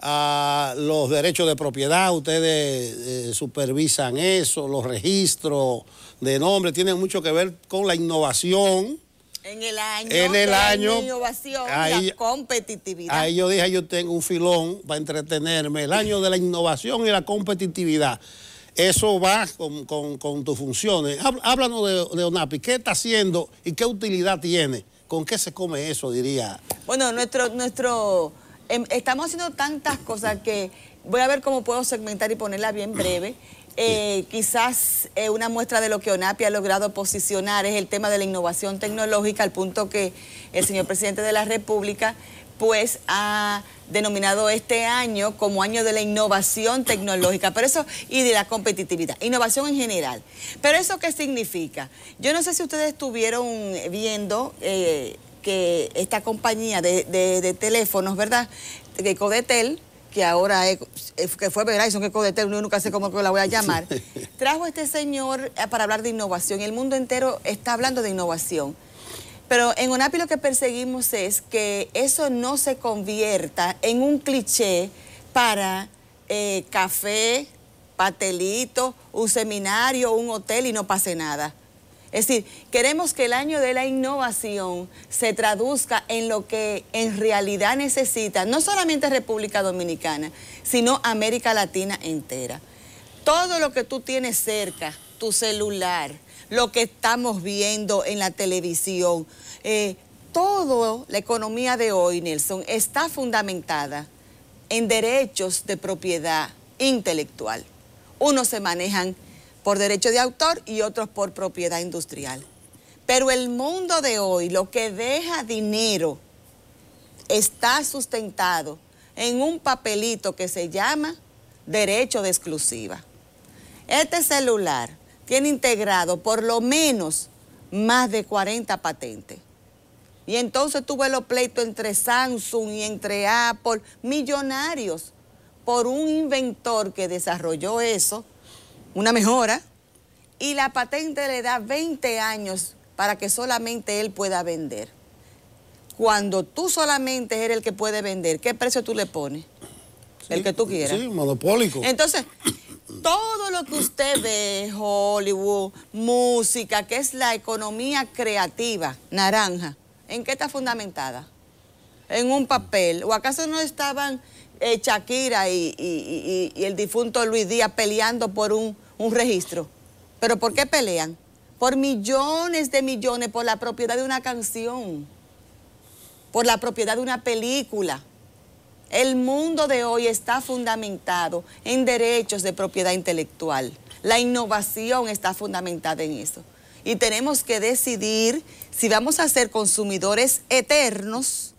a los derechos de propiedad, ustedes eh, supervisan eso, los registros de nombre, tienen mucho que ver con la innovación. En el año. En La innovación, y la competitividad. Ahí yo dije, yo tengo un filón para entretenerme. El año de la innovación y la competitividad. Eso va con, tus funciones. Háblanos de, de, ONAPI. ¿Qué está haciendo y qué utilidad tiene? ¿Con qué se come eso, diría? Bueno, nuestro, nuestro Em, estamos haciendo tantas cosas que voy a ver cómo puedo segmentar y ponerla bien breve. Eh, quizás eh, una muestra de lo que ONAPI ha logrado posicionar es el tema de la innovación tecnológica, al punto que el señor presidente de la República pues ha denominado este año como año de la innovación tecnológica, pero eso y de la competitividad, innovación en general. Pero eso qué significa? Yo no sé si ustedes estuvieron viendo eh, que esta compañía de, teléfonos, ¿verdad? de Codetel, que ahora es, que fue Verizon, que Codetel, yo nunca sé cómo la voy a llamar, trajo a este señor eh, para hablar de innovación. El mundo entero está hablando de innovación. Pero en UNAPI lo que perseguimos es que eso no se convierta en un cliché para eh, café, patelito, un seminario, un hotel y no pase nada. Es decir, queremos que el año de la innovación se traduzca en lo que en realidad necesita no solamente República Dominicana, sino América Latina entera. Todo lo que tú tienes cerca, tu celular, lo que estamos viendo en la televisión, eh, toda la economía de hoy, Nelson, está fundamentada en derechos de propiedad intelectual. Unos se manejan por derecho de autor y otros por propiedad industrial. Pero el mundo de hoy, lo que deja dinero, está sustentado en un papelito que se llama derecho de exclusiva. Este celular tiene integrado por lo menos más de 40 patentes. Y entonces tuve los pleitos entre Samsung y entre Apple, millonarios, por un inventor que desarrolló eso una mejora y la patente le da 20 años para que solamente él pueda vender. Cuando tú solamente eres el que puede vender, ¿qué precio tú le pones? el que tú quieras. Sí, monopólico. Entonces, todo lo que usted ve, Hollywood, música, que es la economía creativa, naranja, ¿en qué está fundamentada? En un papel. ¿O acaso no estaban eh, Shakira y, el difunto Luis Díaz peleando por un un registro. Pero ¿por qué pelean? Por millones de millones, por la propiedad de una canción, por la propiedad de una película. El mundo de hoy está fundamentado en derechos de propiedad intelectual. La innovación está fundamentada en eso. Y tenemos que decidir si vamos a ser consumidores eternos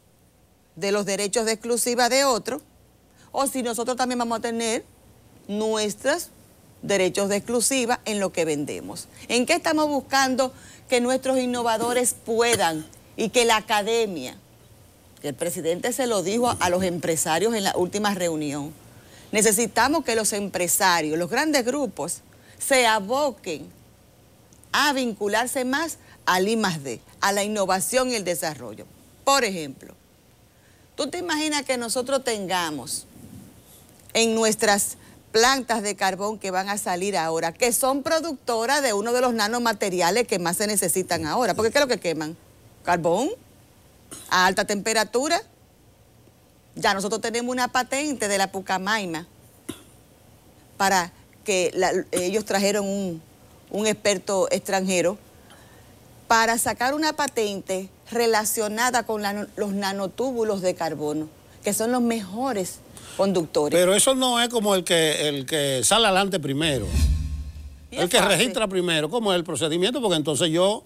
de los derechos de exclusiva de otro o si nosotros también vamos a tener nuestras derechos de exclusiva en lo que vendemos. ¿En qué estamos buscando que nuestros innovadores puedan y que la academia, que el presidente se lo dijo a los empresarios en la última reunión, necesitamos que los empresarios, los grandes grupos, se aboquen a vincularse más al I +D, a la innovación y el desarrollo. Por ejemplo, ¿tú te imaginas que nosotros tengamos en nuestras plantas de carbón que van a salir ahora, que son productoras de uno de los nanomateriales que más se necesitan ahora. Porque ¿qué es lo que queman? Carbón a alta temperatura. Ya nosotros tenemos una patente de la Pucamaima para que ellos trajeron un, un experto extranjero para sacar una patente relacionada con los nanotúbulos de carbono, que son los mejores conductores. Pero eso no es como el que, el que sale adelante primero. El que registra primero, ¿cómo es el procedimiento? Porque entonces yo,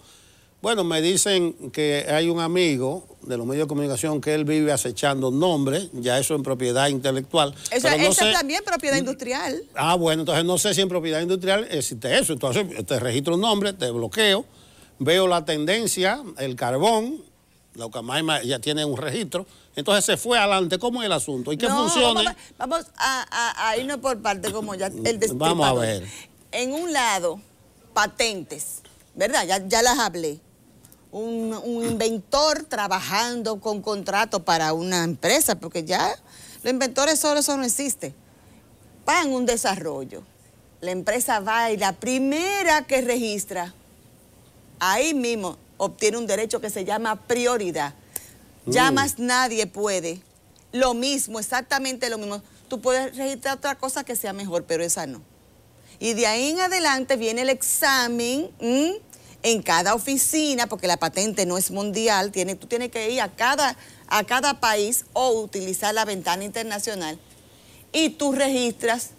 bueno, me dicen que hay un amigo de los medios de comunicación que él vive acechando nombres, ya eso en propiedad intelectual. Eso, es también propiedad industrial. Ah, bueno, entonces no sé si en propiedad industrial existe eso. Entonces te registro un nombre, te bloqueo, veo la tendencia, el carbón, la Ucamaima ya tiene un registro. Entonces se fue adelante. ¿Cómo es el asunto? ¿Y qué funciona? Vamos, a, irnos por parte, como ya el Vamos a ver. En un lado, patentes, ¿verdad? Ya, ya las hablé. Un, inventor trabajando con contrato para una empresa, porque ya los inventores solo eso no existe. Pagan un desarrollo. La empresa va y la primera que registra, ahí mismo, obtiene un derecho que se llama prioridad. Mm. Ya más nadie puede. Lo mismo, exactamente lo mismo. Tú puedes registrar otra cosa que sea mejor, pero esa no. Y de ahí en adelante viene el examen en cada oficina, porque la patente no es mundial, tiene, tú tienes que ir a cada, a cada país o utilizar la ventana internacional y tú registras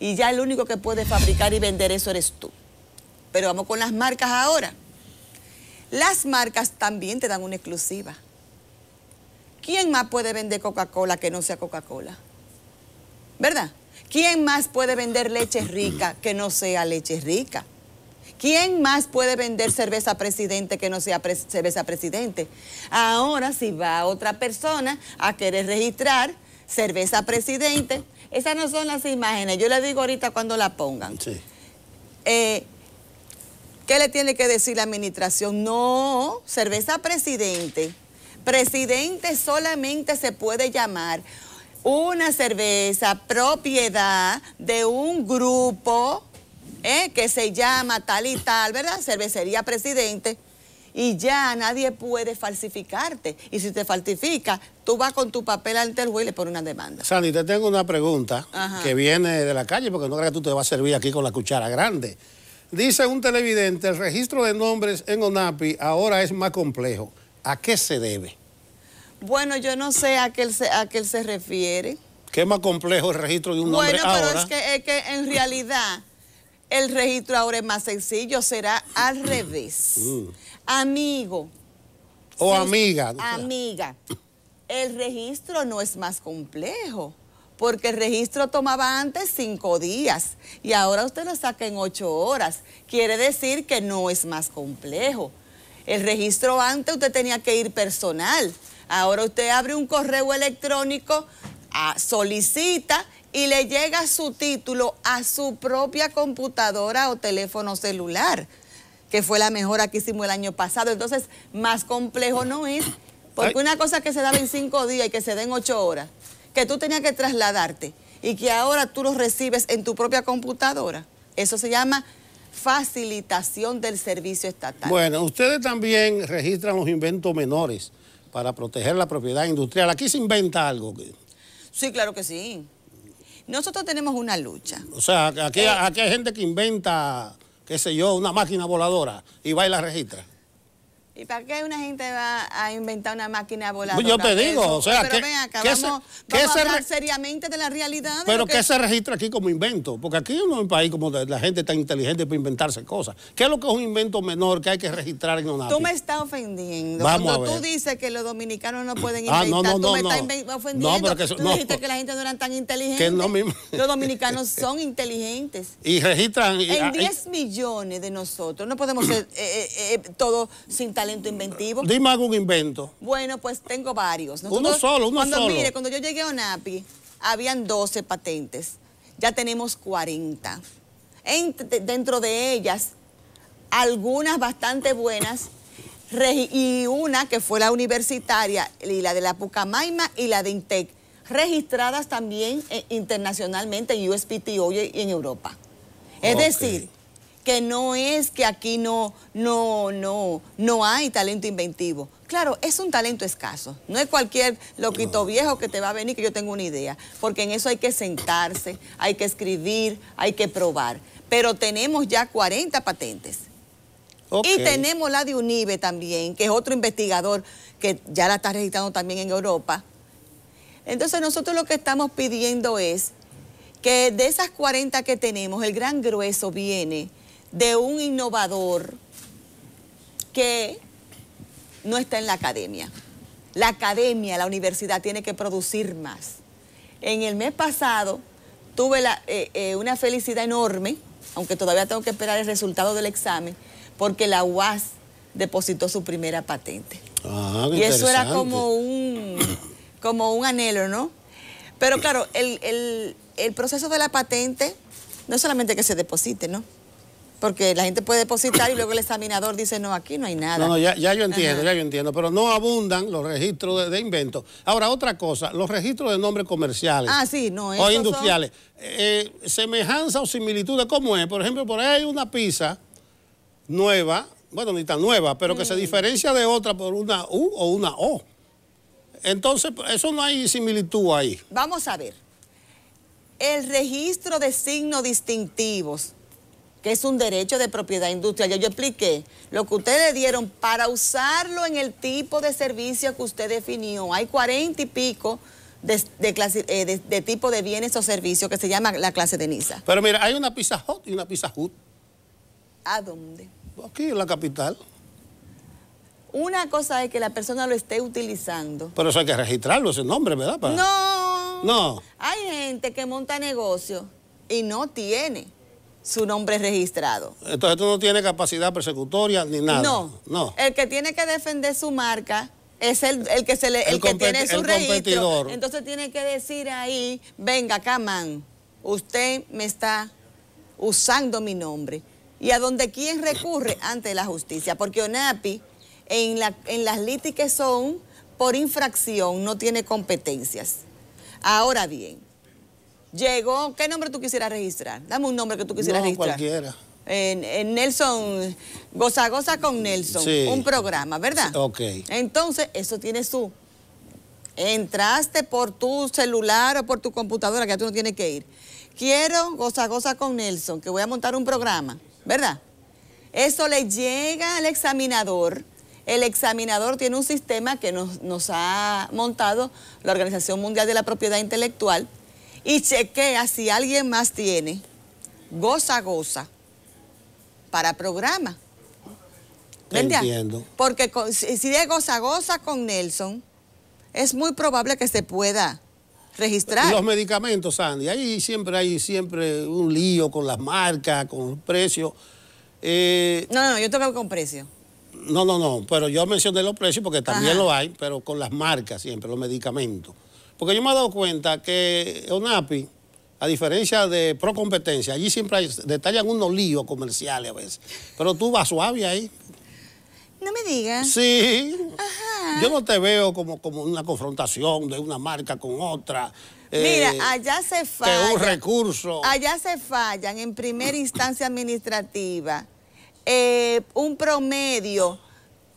y ya el único que puede fabricar y vender eso eres tú. Pero vamos con las marcas ahora. Las marcas también te dan una exclusiva. ¿Quién más puede vender Coca-Cola que no sea Coca-Cola? ¿Verdad? ¿Quién más puede vender leche rica que no sea leche rica? ¿Quién más puede vender cerveza presidente que no sea cerveza presidente? Ahora si va otra persona a querer registrar cerveza presidente, esas no son las imágenes, yo le digo ahorita cuando la pongan. Eh, ¿Qué le tiene que decir la administración? No, cerveza presidente. Presidente solamente se puede llamar una cerveza propiedad de un grupo eh, que se llama tal y tal, ¿verdad? Cervecería presidente. Y ya nadie puede falsificarte. Y si te falsifica, tú vas con tu papel ante el juez y le pones una demanda. Sandy, te tengo una pregunta que viene de la calle, porque no creo que tú te vas a servir aquí con la cuchara grande. Dice un televidente, el registro de nombres en ONAPI ahora es más complejo. ¿A qué se debe? Bueno, yo no sé a qué se, a se refiere. ¿Qué más complejo el registro de un nombre ahora? Bueno, pero es que, es que en realidad el registro ahora es más sencillo, será al revés. Mm. Amigo. O amiga. Amiga. El registro no es más complejo porque el registro tomaba antes cinco días y ahora usted lo saca en ocho horas. Quiere decir que no es más complejo. El registro antes usted tenía que ir personal. Ahora usted abre un correo electrónico, ah, solicita y le llega su título a su propia computadora o teléfono celular, que fue la mejora que hicimos el año pasado. Entonces, más complejo no es, porque una cosa que se daba en cinco días y que se da en ocho horas que tú tenías que trasladarte y que ahora tú los recibes en tu propia computadora. Eso se llama facilitación del servicio estatal. Bueno, ustedes también registran los inventos menores para proteger la propiedad industrial. Aquí se inventa algo. Sí, claro que sí. Nosotros tenemos una lucha. O sea, aquí, eh, aquí hay gente que inventa, qué sé yo, una máquina voladora y va y la registra. ¿Y para qué una gente va a inventar una máquina voladora? Yo te digo, o sea, pero que, ven acá, vamos, hablar seriamente de la realidad. Pero que... ¿qué se registra aquí como invento? Porque aquí no es un país como la gente tan inteligente para inventarse cosas. ¿Qué es lo que es un invento menor que hay que registrar en una Tú me estás ofendiendo. Vamos Cuando tú dices que los dominicanos no pueden inventar, ah, no, no, tú me estás ofendiendo. No, pero que tú dijiste pues, que la gente no era tan inteligente. Los dominicanos son inteligentes. Y registran... en 10 millones de nosotros no podemos ser eh, eh, eh, todos sin talento inventivo. Dime algún invento. Bueno, pues tengo varios. uno solo, uno cuando, solo. Mire, cuando yo llegué a ONAPI, habían 12 patentes. Ya tenemos 40. dentro de ellas, algunas bastante buenas y una que fue la universitaria y la de la Pucamaima y la de Intec, registradas también eh, internacionalmente en USPTO y en Europa. Es decir, que no es que aquí no, no, no, no hay talento inventivo. Claro, es un talento escaso. No es cualquier loquito viejo que te va a venir que yo tengo una idea. Porque en eso hay que sentarse, hay que escribir, hay que probar. Pero tenemos ya 40 patentes. Y tenemos la de UNIBE también, que es otro investigador que ya la está registrando también en Europa. Entonces nosotros lo que estamos pidiendo es que de esas 40 que tenemos, el gran grueso viene de un innovador que no está en la academia. La academia, la universidad tiene que producir más. En el mes pasado tuve eh, eh, una felicidad enorme, aunque todavía tengo que esperar el resultado del examen, porque la UAS depositó su primera patente. Ah, y eso era como un, como un anhelo, ¿no? Pero claro, el, el proceso de la patente no es solamente que se deposite, ¿no? Porque la gente puede depositar y luego el examinador dice, no, aquí no hay nada. No, no, ya, ya yo entiendo, ya yo entiendo, pero no abundan los registros de, inventos. Ahora, otra cosa, los registros de nombres comerciales. Ah, sí, no, O industriales. Eh, semejanza o similitudes, ¿cómo es? Por ejemplo, por ahí hay una pizza nueva, bueno, ni tan nueva, pero que se mm. diferencia de otra por una U o una O. Entonces, eso no hay similitud ahí. Vamos a ver. El registro de signos distintivos que es un derecho de propiedad industrial. Yo, yo expliqué lo que ustedes dieron para usarlo en el tipo de servicio que usted definió. Hay cuarenta y pico de, eh, de, de, tipo de bienes o servicios que se llama la clase de NISA. Pero mira, hay una Pizza Hut y una Pizza Hut. ¿A dónde? Aquí en la capital. Una cosa es que la persona lo esté utilizando. Pero eso hay que registrarlo, ese nombre, ¿verdad? No. No. Hay gente que monta negocio y no tiene su nombre registrado. Entonces esto no tiene capacidad persecutoria ni nada. No, no. El que tiene que defender su marca es el, que se le, el, tiene su registro. Entonces tiene que decir ahí, venga, Camán, usted me está usando mi nombre. Y a donde quién recurre ante la justicia, porque ONAPI en, la, en las líticas que son por infracción no tiene competencias. Ahora bien, Llegó, ¿qué nombre tú quisieras registrar? Dame un nombre que tú quisieras registrar. cualquiera. En, Nelson, Goza Goza con Nelson, un programa, ¿verdad? Ok. Entonces, eso tiene su... Entraste por tu celular o por tu computadora, que ya tú no tienes que ir. Quiero Goza Goza con Nelson, que voy a montar un programa, ¿verdad? Eso le llega al examinador. El examinador tiene un sistema que nos ha montado la Organización Mundial de la Propiedad Intelectual, y chequea si alguien más tiene goza goza para programa. Entiendo. Porque si, de es goza goza con Nelson, es muy probable que se pueda registrar. Los medicamentos, Sandy, ahí siempre hay siempre un lío con las marcas, con el precios. Eh, no, no, yo tengo con precio. No, no, no, pero yo mencioné los precios porque también lo hay, pero con las marcas siempre, los medicamentos. Porque yo me he dado cuenta que ONAPI, a diferencia de Procompetencia, allí siempre detallan unos líos comerciales a veces. Pero tú vas suave ahí. No me digas. Sí. Ajá. Yo no te veo como, como una confrontación de una marca con otra. Eh, Mira, allá se falla. Que un recurso. Allá se fallan en primera instancia administrativa eh, un promedio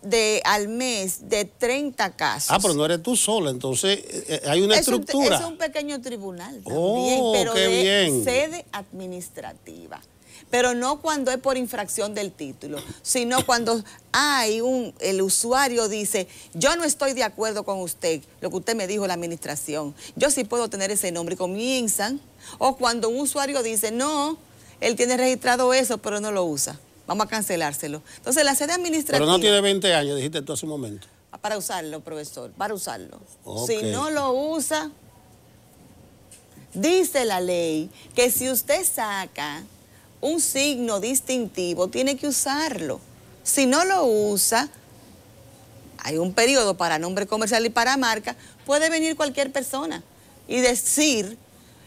de al mes de 30 casos. Ah, pero no eres tú sola, entonces eh, eh, hay una estructura. Un, es un pequeño tribunal oh, pero qué sede administrativa. Pero no cuando es por infracción del título, sino cuando hay un, el usuario dice, yo no estoy de acuerdo con usted, lo que usted me dijo la administración, yo sí puedo tener ese nombre, y comienzan, o cuando un usuario dice, no, él tiene registrado eso, pero no lo usa vamos a cancelárselo. Entonces, la sede administrativa... Pero no tiene 20 años, dijiste tú hace un momento. Ah, para usarlo, profesor, para usarlo. Si no lo usa, dice la ley que si usted saca un signo distintivo, tiene que usarlo. Si no lo usa, hay un periodo para nombre comercial y para marca, puede venir cualquier persona y decir,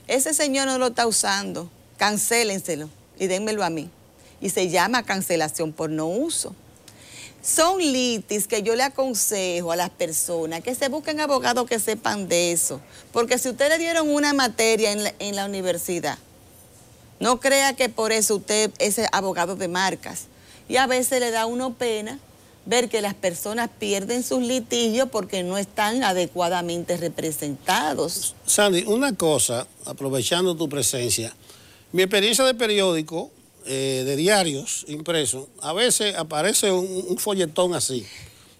ese señor no lo está usando, cancélenselo y démelo a mí y se llama cancelación por no uso. Son litis que yo le aconsejo a las personas que se busquen abogados que sepan de eso, porque si ustedes dieron una materia en la, universidad, no crea que por eso usted es abogado de marcas. Y a veces le da uno pena ver que las personas pierden sus litigios porque no están adecuadamente representados. Sandy, una cosa, aprovechando tu presencia, mi experiencia de periódico eh, de diarios impresos, a veces aparece un, folletón así,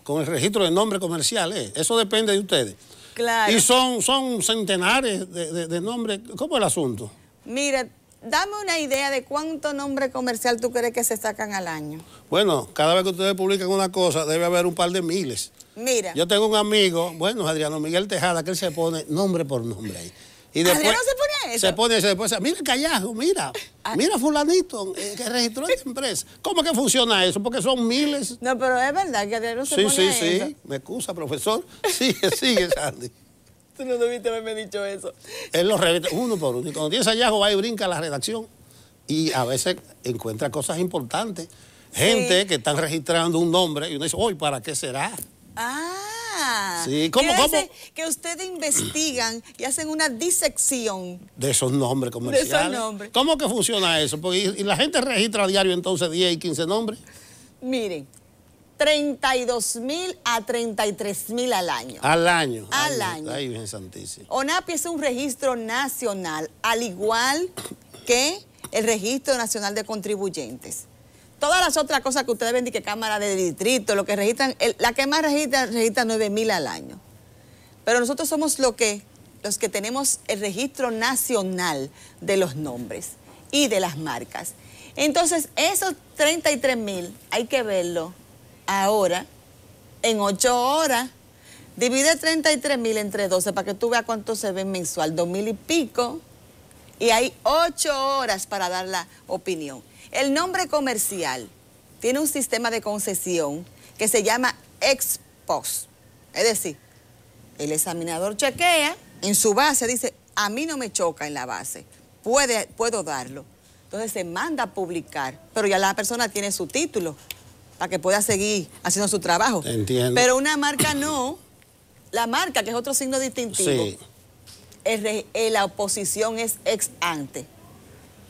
con el registro de nombres comerciales, Eso depende de ustedes. Claro. Y son, son centenares de, nombres. ¿Cómo es el asunto? Mira, dame una idea de cuánto nombre comercial tú crees que se sacan al año. Bueno, cada vez que ustedes publican una cosa, debe haber un par de miles. Mira. Yo tengo un amigo, bueno, Adriano Miguel Tejada, que él se pone nombre por nombre ahí. Y después, se pone eso. Se pone eso, después, mira Callajo, mira, ah. mira fulanito eh, que registró esta empresa. ¿Cómo que funciona eso? Porque son miles. No, pero es verdad que Adriano se sí, pone sí, Sí, sí, Me excusa, profesor. Sigue, sigue, Sandy. Tú no debiste haberme dicho eso. Él lo revisa uno por uno. Y cuando ese callajo va y brinca a la redacción. Y a veces encuentra cosas importantes. Gente que están registrando un nombre y uno dice, hoy, ¿para qué será? Ah. Sí, ¿cómo, cómo? Que ustedes investigan y hacen una disección. De esos nombres comerciales. De ¿Cómo que funciona eso? Porque, y, la gente registra a diario entonces 10 y 15 nombres. Miren, 32 mil a 33 mil al año. Al año. Al año. Ay, bien santísimo ONAPI es un registro nacional, al igual que el Registro Nacional de Contribuyentes todas las otras cosas que ustedes ven, que cámara de distrito, lo que registran, la que más registra, registra 9 mil al año. Pero nosotros somos lo que, los que tenemos el registro nacional de los nombres y de las marcas. Entonces, esos 33 mil hay que verlo ahora en 8 horas. Divide 33 mil entre 12 para que tú veas cuánto se ve mensual, 2 mil y pico. Y hay ocho horas para dar la opinión. El nombre comercial tiene un sistema de concesión que se llama ex post. Es decir, el examinador chequea en su base, dice, a mí no me choca en la base, puede, puedo darlo. Entonces se manda a publicar, pero ya la persona tiene su título para que pueda seguir haciendo su trabajo. Entiendo. Pero una marca no, la marca, que es otro signo distintivo, sí. Eh, la oposición es ex ante.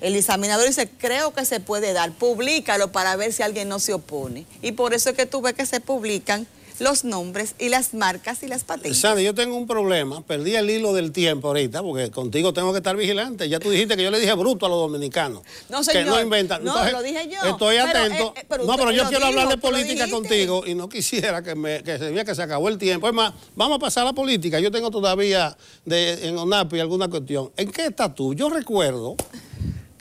El examinador dice, creo que se puede dar, públicalo para ver si alguien no se opone. Y por eso es que tú ves que se publican los nombres y las marcas y las patentes. Sandy, yo tengo un problema. Perdí el hilo del tiempo ahorita, porque contigo tengo que estar vigilante. Ya tú dijiste que yo le dije bruto a los dominicanos. No, señor. Que no inventan. No, lo dije yo. Estoy eh, atento. Eh, no, pero yo quiero hablar de política contigo y no quisiera que, me, que se vea que se acabó el tiempo. Es más, vamos a pasar a la política. Yo tengo todavía de, en ONAPI alguna cuestión. ¿En qué estás tú? Yo recuerdo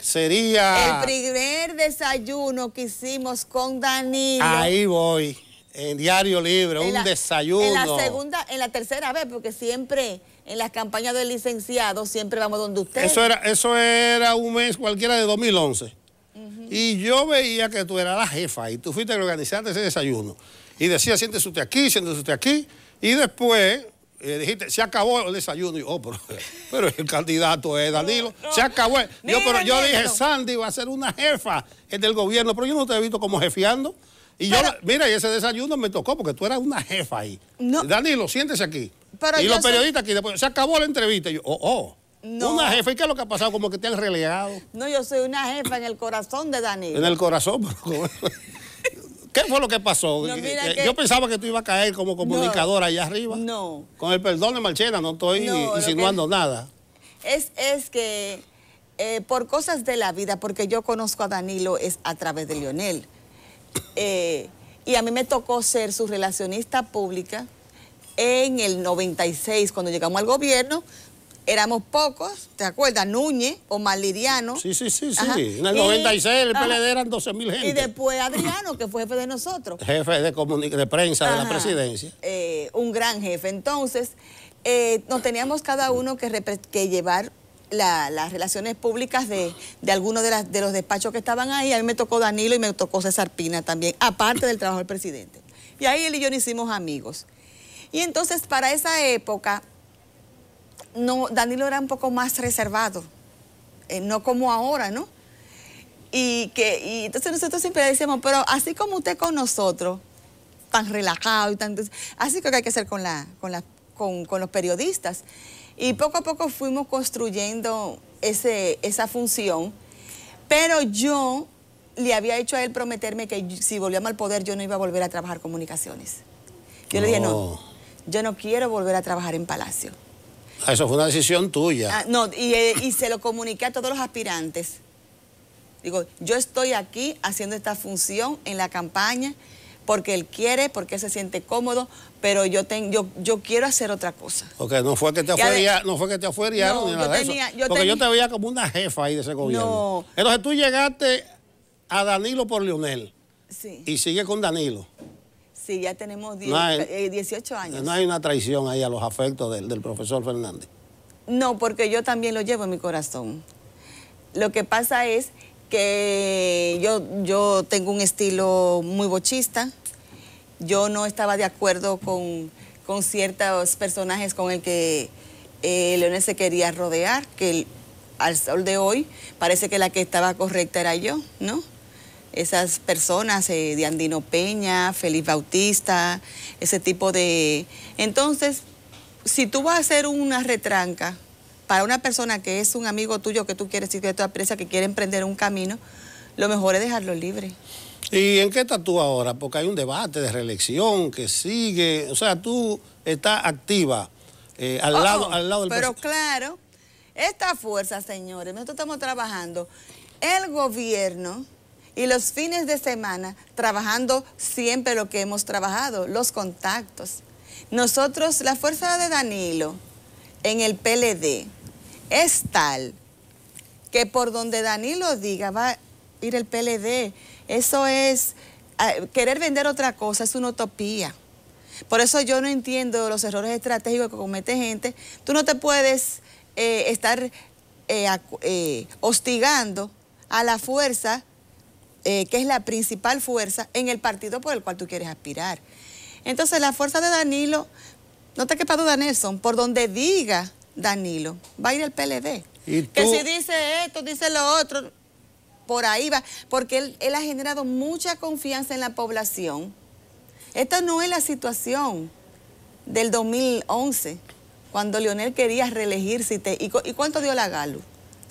sería... El primer desayuno que hicimos con Danilo. Ahí voy, en Diario Libre, un desayuno. En la segunda, en la tercera vez, porque siempre en las campañas del licenciado siempre vamos donde usted. Eso era, eso era un mes cualquiera de 2011. Y yo veía que tú eras la jefa y tú fuiste a organizar ese desayuno. Y decía, siéntese usted aquí, siéntese usted aquí. Y después eh, dijiste, se acabó el desayuno. Y oh, pero, el candidato es Danilo. Se acabó. Yo, pero yo dije, Sandy va a ser una jefa del gobierno, pero yo no te he visto como jefeando. Y yo, mira, y ese desayuno me tocó porque tú eras una jefa ahí. Danilo, siéntese aquí. y los periodistas aquí, después, se acabó la entrevista. Y yo, oh, oh. Una jefa, ¿y qué es lo que ha pasado? Como que te han relegado. No, yo soy una jefa en el corazón de Danilo. En el corazón, pero... ¿Qué fue lo que pasó? Eh, eh, yo pensaba que tú ibas a caer como comunicadora allá arriba. No. Con el perdón de Marchena, no estoy insinuando nada. Es, que eh, por cosas de la vida, porque yo conozco a Danilo es a través de Lionel. y a mí me tocó ser su relacionista pública en el 96, cuando llegamos al gobierno, éramos pocos, ¿te acuerdas? Núñez o Maliriano. Sí, sí, sí, sí. En el 96 el PLD eran 12 mil gente. Y después Adriano, que fue jefe de nosotros. Jefe de, de prensa de la presidencia. Eh, un gran jefe. Entonces, eh, nos teníamos cada uno que, llevar las relaciones públicas de, algunos de, de los despachos que estaban ahí. A mí me tocó Danilo y me tocó César Pina también, aparte del trabajo del presidente. Y ahí él y yo nos hicimos amigos. Y entonces para esa época no, Danilo era un poco más reservado, eh, no como ahora, ¿no? Y, que, entonces nosotros siempre decíamos, pero así como usted con nosotros, tan relajado y tan... Así que hay que hacer con, la, con, los periodistas. Y poco a poco fuimos construyendo esa función, pero yo le había hecho a él prometerme que si volvíamos al poder yo no iba a volver a trabajar comunicaciones. Yo le dije, no, oh. yo no quiero volver a trabajar en Palacio. Ah, eso fue una decisión tuya. Ah, no, eh, y, se lo comuniqué a todos los aspirantes. Digo, yo estoy aquí haciendo esta función en la campaña porque él quiere, porque se siente cómodo, pero yo ten, yo, quiero hacer otra cosa. Ok, no fue que te afuerearon, no fue que te ni nada porque yo te veía como una jefa ahí de ese gobierno. Entonces tú llegaste a Danilo por Leonel. Sí. Y sigue con Danilo ya tenemos 18 eh, años. No hay una traición ahí a los afectos del, profesor Fernández. No, porque yo también lo llevo en mi corazón. Lo que pasa es que yo, yo tengo un estilo muy bochista. Yo no estaba de acuerdo con, ciertos personajes con el que eh, se quería rodear, que al sol de hoy parece que la que estaba correcta era yo, ¿no? esas personas eh, de Andino Peña, Félix Bautista, ese tipo de... Entonces, si tú vas a hacer una retranca para una persona que es un amigo tuyo, que tú quieres ir, que tu empresa, que quiere emprender un camino, lo mejor es dejarlo libre. ¿Y en qué estás tú ahora? Porque hay un debate de reelección que sigue. O sea, tú estás activa eh, al, oh, lado, al lado Pero claro, esta fuerza, señores, nosotros estamos trabajando. El gobierno y los fines de semana trabajando siempre lo que hemos trabajado, los contactos. Nosotros, la fuerza de Danilo en el PLD es tal que por donde Danilo diga va a ir el PLD. Eso es, querer vender otra cosa es una utopía. Por eso yo no entiendo los errores estratégicos que comete gente. Tú no te puedes eh, estar eh, eh, hostigando a la fuerza eh, que es la principal fuerza en el partido por el cual tú quieres aspirar. Entonces la fuerza de Danilo, no te quepa duda Nelson, por donde diga Danilo, va a ir el PLD. que si dice esto, dice lo otro, por ahí va, porque él, ha generado mucha confianza en la población. Esta no es la situación del 2011, cuando Leonel quería reelegirse. ¿Y, y cuánto dio la Galo?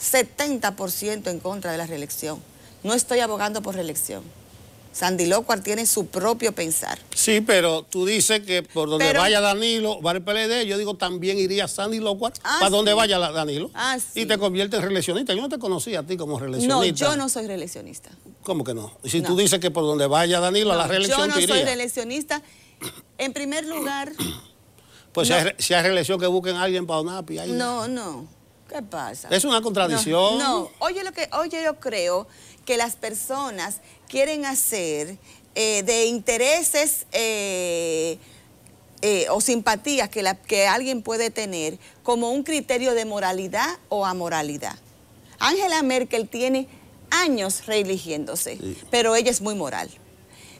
70% en contra de la reelección no estoy abogando por reelección. Sandy Locuar tiene su propio pensar. Sí, pero tú dices que por donde vaya Danilo, va el PLD, yo digo también iría Sandy Locuar ah, para donde vaya Danilo. Ah, sí. Y te convierte en reeleccionista. Yo no te conocía a ti como reeleccionista. No, yo no soy reeleccionista. ¿Cómo que no? Si tú dices que por donde vaya Danilo a la reelección Yo no soy reeleccionista. En primer lugar... Pues si, hay, reelección que busquen a alguien para una No, no. ¿Qué pasa? Es una contradicción. No, oye lo que oye, yo creo que las personas quieren hacer eh, de intereses eh, eh, o simpatías que, alguien puede tener como un criterio de moralidad o amoralidad. Angela Merkel tiene años reeligiéndose, pero ella es muy moral.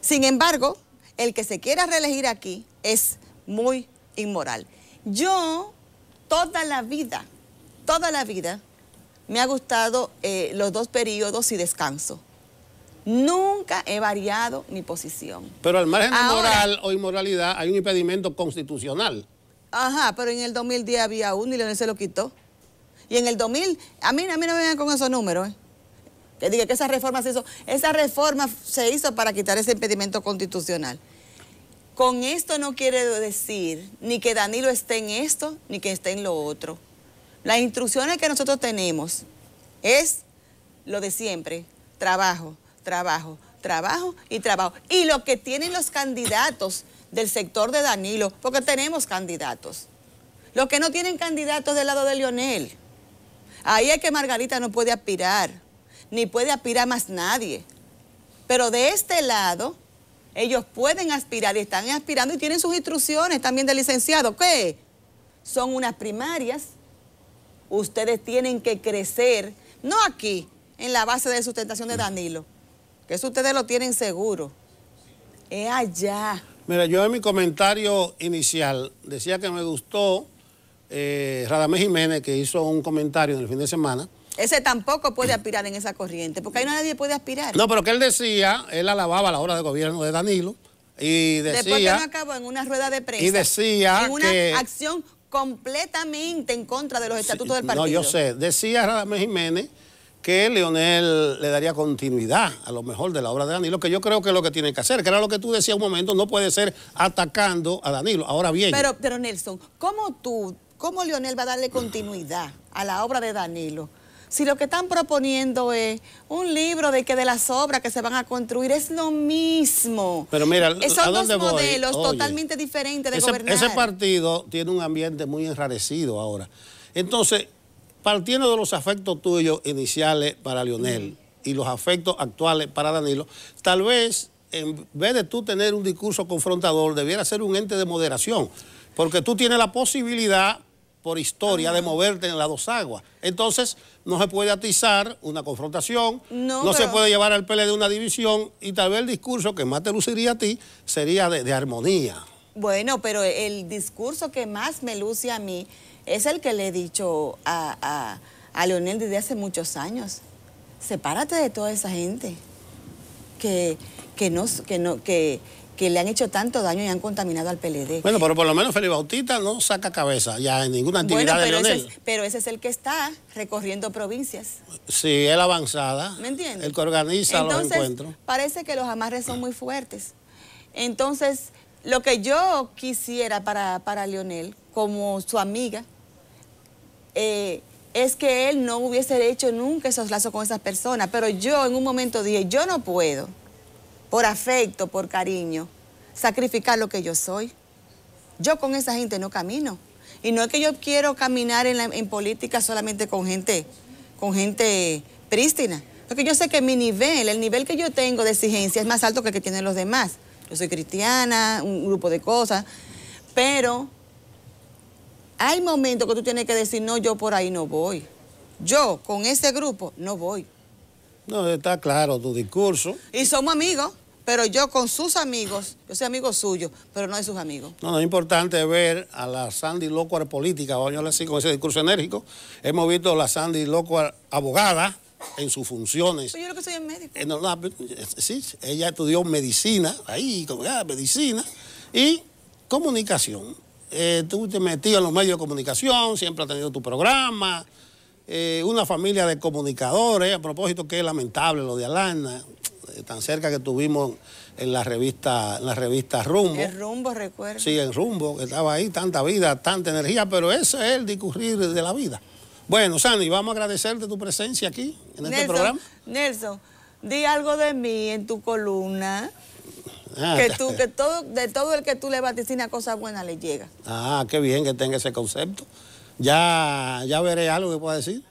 Sin embargo, el que se quiera reelegir aquí es muy inmoral. Yo toda la vida, toda la vida, me ha gustado eh, los dos periodos y descanso. Nunca he variado mi posición. Pero al margen de moral o inmoralidad hay un impedimento constitucional. Ajá, pero en el 2010 había uno y le se lo quitó. Y en el 2000, a mí, no me vengan con esos números. ¿eh? Que diga que esa reforma se hizo, esa reforma se hizo para quitar ese impedimento constitucional. Con esto no quiere decir ni que Danilo esté en esto ni que esté en lo otro. Las instrucciones que nosotros tenemos es lo de siempre, trabajo, trabajo, trabajo y trabajo. Y lo que tienen los candidatos del sector de Danilo, porque tenemos candidatos. Los que no tienen candidatos del lado de Lionel. Ahí es que Margarita no puede aspirar, ni puede aspirar más nadie. Pero de este lado, ellos pueden aspirar y están aspirando y tienen sus instrucciones también de licenciado. ¿Qué? Son unas primarias ustedes tienen que crecer, no aquí, en la base de sustentación de Danilo, que eso ustedes lo tienen seguro, es allá. Mira, yo en mi comentario inicial decía que me gustó eh, Radamés Jiménez, que hizo un comentario en el fin de semana, ese tampoco puede aspirar en esa corriente, porque ahí nadie puede aspirar. No, pero que él decía, él alababa la hora de gobierno de Danilo y decía... Después que no acabó en una rueda de prensa. Y decía En una acción completamente en contra de los estatutos del partido. No, yo sé. Decía Radamés Jiménez que Leonel le daría continuidad a lo mejor de la obra de Danilo, que yo creo que es lo que tiene que hacer, que era lo que tú decías un momento, no puede ser atacando a Danilo. Ahora bien. Pero, pero Nelson, ¿cómo tú, cómo Leonel va a darle continuidad a la obra de Danilo? si lo que están proponiendo es un libro de que de las obras que se van a construir es lo mismo. Pero mira, son dos modelos totalmente diferentes de ese, gobernar. Ese partido tiene un ambiente muy enrarecido ahora. Entonces, partiendo de los afectos tuyos iniciales para Lionel y los afectos actuales para Danilo, tal vez en vez de tú tener un discurso confrontador, debiera ser un ente de moderación, porque tú tienes la posibilidad por historia de moverte en las dos aguas. Entonces, no se puede atizar una confrontación, no, se puede llevar al de una división y tal vez el discurso que más te luciría a ti sería de, armonía. Bueno, pero el discurso que más me luce a mí es el que le he dicho a, a Leonel desde hace muchos años. Sepárate de toda esa gente que, que, no, que, le han hecho tanto daño y han contaminado al PLD. Bueno, pero por lo menos Felipe Bautista no saca cabeza ya en ninguna actividad de Leonel. Ese es, pero ese es el que está recorriendo provincias. Sí, él avanzada. ¿Me entiendes? El que organiza los encuentros. Parece que los amarres son muy fuertes. Entonces, lo que yo quisiera para, para Leonel, como su amiga, eh, es que él no hubiese hecho nunca esos lazos con esas personas. Pero yo en un momento dije, yo no puedo, por afecto, por cariño, sacrificar lo que yo soy. Yo con esa gente no camino. Y no es que yo quiero caminar en, política solamente con gente, con gente prístina. Porque yo sé que mi nivel, el nivel que yo tengo de exigencia es más alto que el que tienen los demás. Yo soy cristiana, un grupo de cosas, pero hay momentos que tú tienes que decir, no, yo por ahí no voy. Yo con ese grupo no voy. No, está claro tu discurso. Y somos amigos, pero yo con sus amigos, yo soy amigo suyo, pero no de sus amigos. No, no es importante ver a la Sandy Locuar política, o yo le con ese discurso enérgico. Hemos visto a la Sandy Locuar abogada en sus funciones. yo creo que soy el médico. Eh, eh, sí, ella estudió medicina, ahí, como ah, medicina, y comunicación. Eh, tú te metías en los medios de comunicación, siempre has tenido tu programa, eh, una familia de comunicadores, a propósito que es lamentable lo de Alana, eh, tan cerca que tuvimos en la revista, la Rumbo. ...en Rumbo, recuerdo. Sí, en Rumbo, que estaba ahí, tanta vida, tanta energía, pero ese es el discurrir de la vida. Bueno, Sani, vamos a agradecerte tu presencia aquí en este programa. Nelson, di algo de mí en tu columna. Ah, que, tú, que todo, de todo el que tú le vaticinas cosas buenas le llega. Ah, qué bien que tenga ese concepto. Ya, ya veré algo que pueda decir.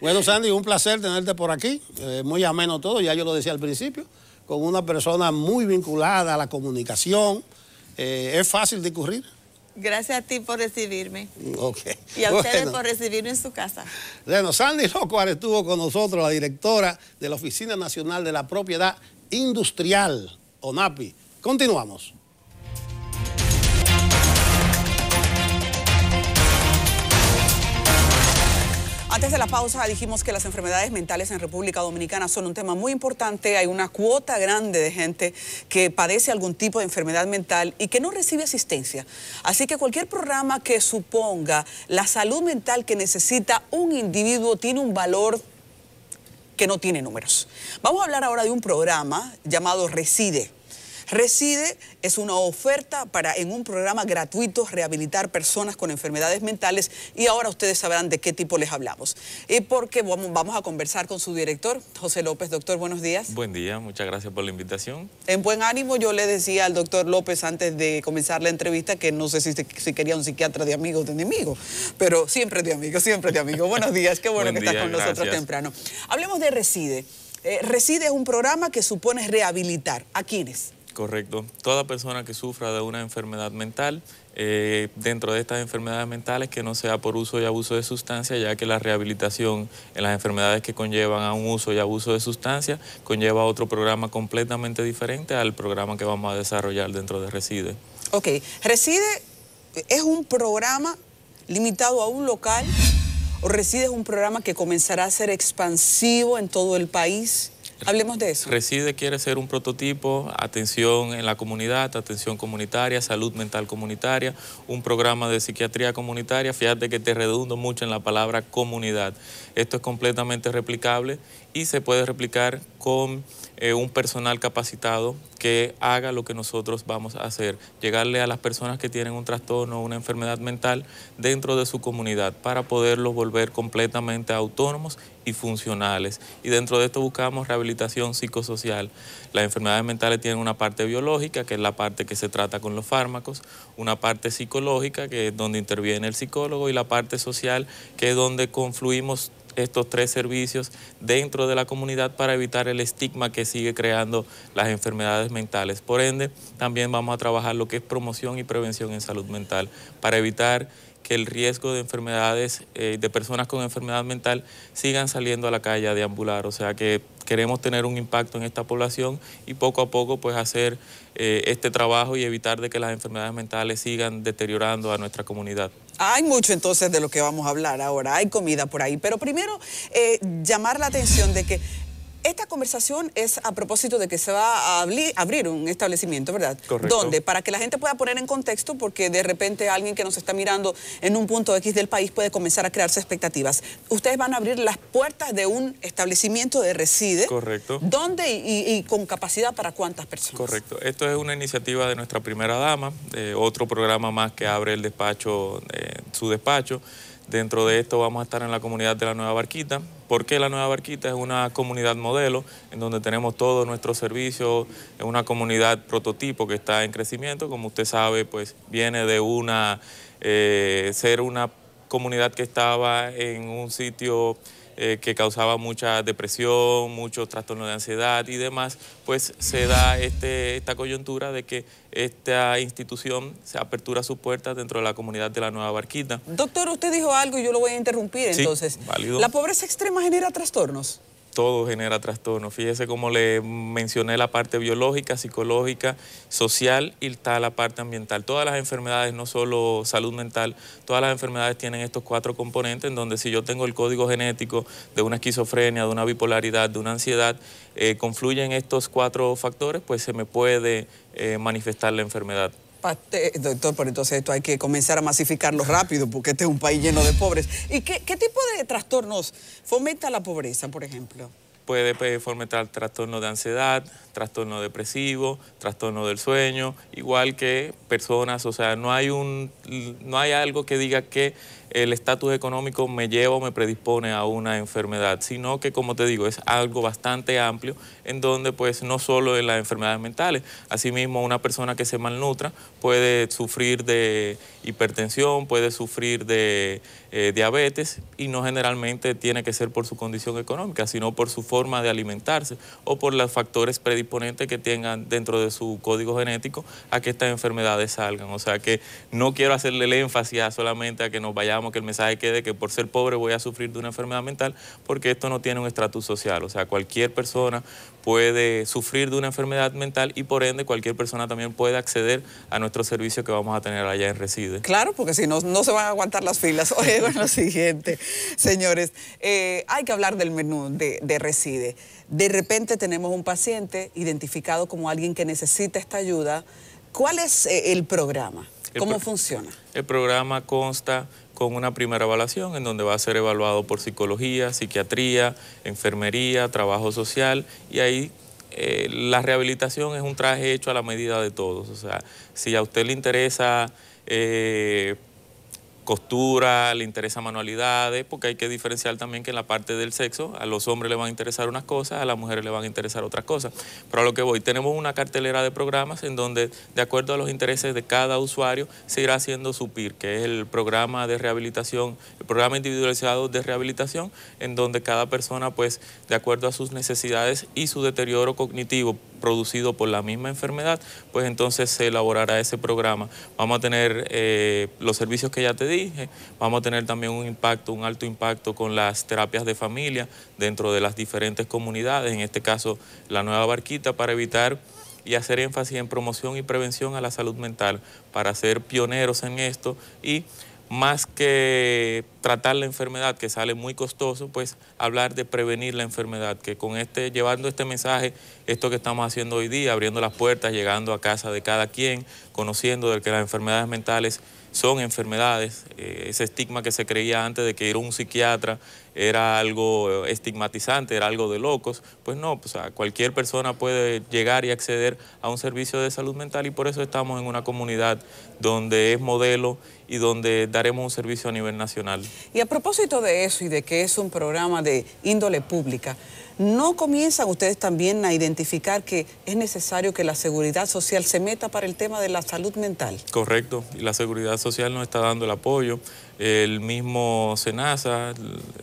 Bueno, Sandy, un placer tenerte por aquí. Eh, muy ameno todo, ya yo lo decía al principio, con una persona muy vinculada a la comunicación. Eh, es fácil discurrir. Gracias a ti por recibirme. Mm, y a ustedes por recibirme en su casa. Bueno, Sandy Locuar estuvo con nosotros, la directora de la Oficina Nacional de la Propiedad Industrial. ONAPI. Continuamos. Antes de la pausa dijimos que las enfermedades mentales en República Dominicana son un tema muy importante. Hay una cuota grande de gente que padece algún tipo de enfermedad mental y que no recibe asistencia. Así que cualquier programa que suponga la salud mental que necesita un individuo tiene un valor que no tiene números. Vamos a hablar ahora de un programa llamado Reside Reside es una oferta para en un programa gratuito rehabilitar personas con enfermedades mentales y ahora ustedes sabrán de qué tipo les hablamos. Y porque vamos a conversar con su director, José López. Doctor, buenos días. Buen día, muchas gracias por la invitación. En buen ánimo, yo le decía al doctor López antes de comenzar la entrevista que no sé si, si quería un psiquiatra de amigos de enemigo, pero siempre de amigo, siempre de amigo. Buenos días, qué bueno que estás con nosotros temprano. Hablemos de Reside. Eh, Reside es un programa que supone rehabilitar. ¿A quiénes? correcto. Toda persona que sufra de una enfermedad mental, eh, dentro de estas enfermedades mentales, que no sea por uso y abuso de sustancias, ya que la rehabilitación en las enfermedades que conllevan a un uso y abuso de sustancias conlleva otro programa completamente diferente al programa que vamos a desarrollar dentro de Reside. Ok, Reside es un programa limitado a un local o Reside es un programa que comenzará a ser expansivo en todo el país. Hablemos de eso. Reside quiere ser un prototipo, atención en la comunidad, atención comunitaria, salud mental comunitaria, un programa de psiquiatría comunitaria. Fíjate que te redundo mucho en la palabra comunidad. Esto es completamente replicable y se puede replicar con eh, un personal capacitado que haga lo que nosotros vamos a hacer, llegarle a las personas que tienen un trastorno o una enfermedad mental dentro de su comunidad para poderlos volver completamente autónomos y funcionales. Y dentro de esto buscamos rehabilitación psicosocial. Las enfermedades mentales tienen una parte biológica, que es la parte que se trata con los fármacos, una parte psicológica, que es donde interviene el psicólogo, y la parte social, que es donde confluimos estos tres servicios dentro de la comunidad para evitar el estigma que sigue creando las enfermedades mentales. Por ende, también vamos a trabajar lo que es promoción y prevención en salud mental para evitar el riesgo de enfermedades, eh, de personas con enfermedad mental, sigan saliendo a la calle de deambular. O sea que queremos tener un impacto en esta población y poco a poco pues hacer eh, este trabajo y evitar de que las enfermedades mentales sigan deteriorando a nuestra comunidad. Hay mucho entonces de lo que vamos a hablar ahora, hay comida por ahí, pero primero eh, llamar la atención de que esta conversación es a propósito de que se va a abrir un establecimiento, ¿verdad? Correcto. Donde, para que la gente pueda poner en contexto, porque de repente alguien que nos está mirando en un punto X del país puede comenzar a crearse expectativas. Ustedes van a abrir las puertas de un establecimiento de reside. Correcto. ¿Dónde y, con capacidad para cuántas personas? Correcto. Esto es una iniciativa de nuestra primera dama, otro programa más que abre el despacho, eh, su despacho. Dentro de esto vamos a estar en la comunidad de la Nueva Barquita, porque la Nueva Barquita es una comunidad modelo en donde tenemos todos nuestros servicios, es una comunidad prototipo que está en crecimiento, como usted sabe, pues viene de una, eh, ser una comunidad que estaba en un sitio eh, que causaba mucha depresión, muchos trastornos de ansiedad y demás, pues se da este, esta coyuntura de que esta institución se apertura sus puertas dentro de la comunidad de la Nueva Barquita. Doctor, usted dijo algo y yo lo voy a interrumpir entonces. ¿La pobreza extrema genera trastornos? todo genera trastorno. Fíjese cómo le mencioné la parte biológica, psicológica, social y está la parte ambiental. Todas las enfermedades, no solo salud mental, todas las enfermedades tienen estos cuatro componentes en donde si yo tengo el código genético de una esquizofrenia, de una bipolaridad, de una ansiedad, eh, confluyen estos cuatro factores, pues se me puede eh, manifestar la enfermedad doctor, pero entonces esto hay que comenzar a masificarlo rápido porque este es un país lleno de pobres. ¿Y qué, tipo de trastornos fomenta la pobreza, por ejemplo? Puede fomentar trastorno de ansiedad, trastorno depresivo, trastorno del sueño, igual que personas, o sea, no hay, un, no hay algo que diga que el estatus económico me lleva o me predispone a una enfermedad, sino que como te digo, es algo bastante amplio en donde pues no solo en las enfermedades mentales, asimismo una persona que se malnutra puede sufrir de hipertensión, puede sufrir de eh, diabetes y no generalmente tiene que ser por su condición económica, sino por su forma de alimentarse o por los factores predisponentes que tengan dentro de su código genético a que estas enfermedades salgan. O sea que no quiero hacerle el énfasis solamente a que nos vayamos que el mensaje quede que por ser pobre voy a sufrir de una enfermedad mental, porque esto no tiene un estatus social. O sea, cualquier persona puede sufrir de una enfermedad mental y por ende cualquier persona también puede acceder a nuestro servicio que vamos a tener allá en Reside. Claro, porque si no, no se van a aguantar las filas. Oye, bueno, lo siguiente, señores, eh, hay que hablar del menú de, Reside. De repente tenemos un paciente identificado como alguien que necesita esta ayuda. ¿Cuál es eh, el programa? ¿Cómo funciona? El programa consta con una primera evaluación en donde va a ser evaluado por psicología, psiquiatría, enfermería, trabajo social y ahí eh, la rehabilitación es un traje hecho a la medida de todos. O sea, si a usted le interesa... Eh, costura, le interesa manualidades, porque hay que diferenciar también que en la parte del sexo a los hombres le van a interesar unas cosas, a las mujeres le van a interesar otras cosas. Pero a lo que voy, tenemos una cartelera de programas en donde de acuerdo a los intereses de cada usuario se irá haciendo su PIR, que es el programa de rehabilitación, el programa individualizado de rehabilitación, en donde cada persona pues de acuerdo a sus necesidades y su deterioro cognitivo producido por la misma enfermedad, pues entonces se elaborará ese programa. Vamos a tener eh, los servicios que ya te dije, vamos a tener también un impacto, un alto impacto con las terapias de familia dentro de las diferentes comunidades, en este caso la nueva barquita, para evitar y hacer énfasis en promoción y prevención a la salud mental, para ser pioneros en esto y más que tratar la enfermedad, que sale muy costoso, pues hablar de prevenir la enfermedad, que con este, llevando este mensaje, esto que estamos haciendo hoy día, abriendo las puertas, llegando a casa de cada quien, conociendo de que las enfermedades mentales son enfermedades, eh, ese estigma que se creía antes de que ir a un psiquiatra era algo estigmatizante, era algo de locos. Pues no, pues, cualquier persona puede llegar y acceder a un servicio de salud mental y por eso estamos en una comunidad donde es modelo y donde daremos un servicio a nivel nacional. Y a propósito de eso y de que es un programa de índole pública, ¿no comienzan ustedes también a identificar que es necesario que la seguridad social se meta para el tema de la salud mental? Correcto, y la seguridad social nos está dando el apoyo. El mismo SENASA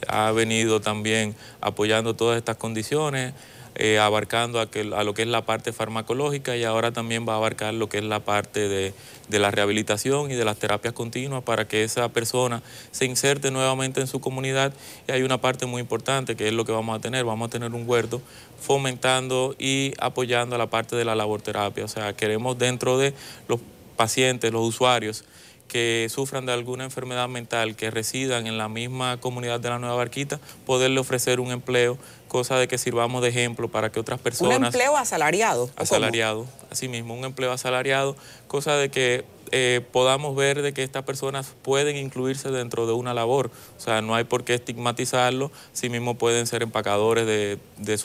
ha venido también apoyando todas estas condiciones, eh, abarcando a, lo que es la parte farmacológica y ahora también va a abarcar lo que es la parte de, de la rehabilitación y de las terapias continuas para que esa persona se inserte nuevamente en su comunidad. Y hay una parte muy importante que es lo que vamos a tener, vamos a tener un huerto fomentando y apoyando a la parte de la laborterapia. O sea, queremos dentro de los pacientes, los usuarios, que sufran de alguna enfermedad mental, que residan en la misma comunidad de la Nueva Barquita, poderle ofrecer un empleo, cosa de que sirvamos de ejemplo para que otras personas... Un empleo asalariado. Asalariado, asimismo un empleo asalariado, cosa de que eh, podamos ver de que estas personas pueden incluirse dentro de una labor. O sea, no hay por qué estigmatizarlo. Sí mismo pueden ser empacadores de, de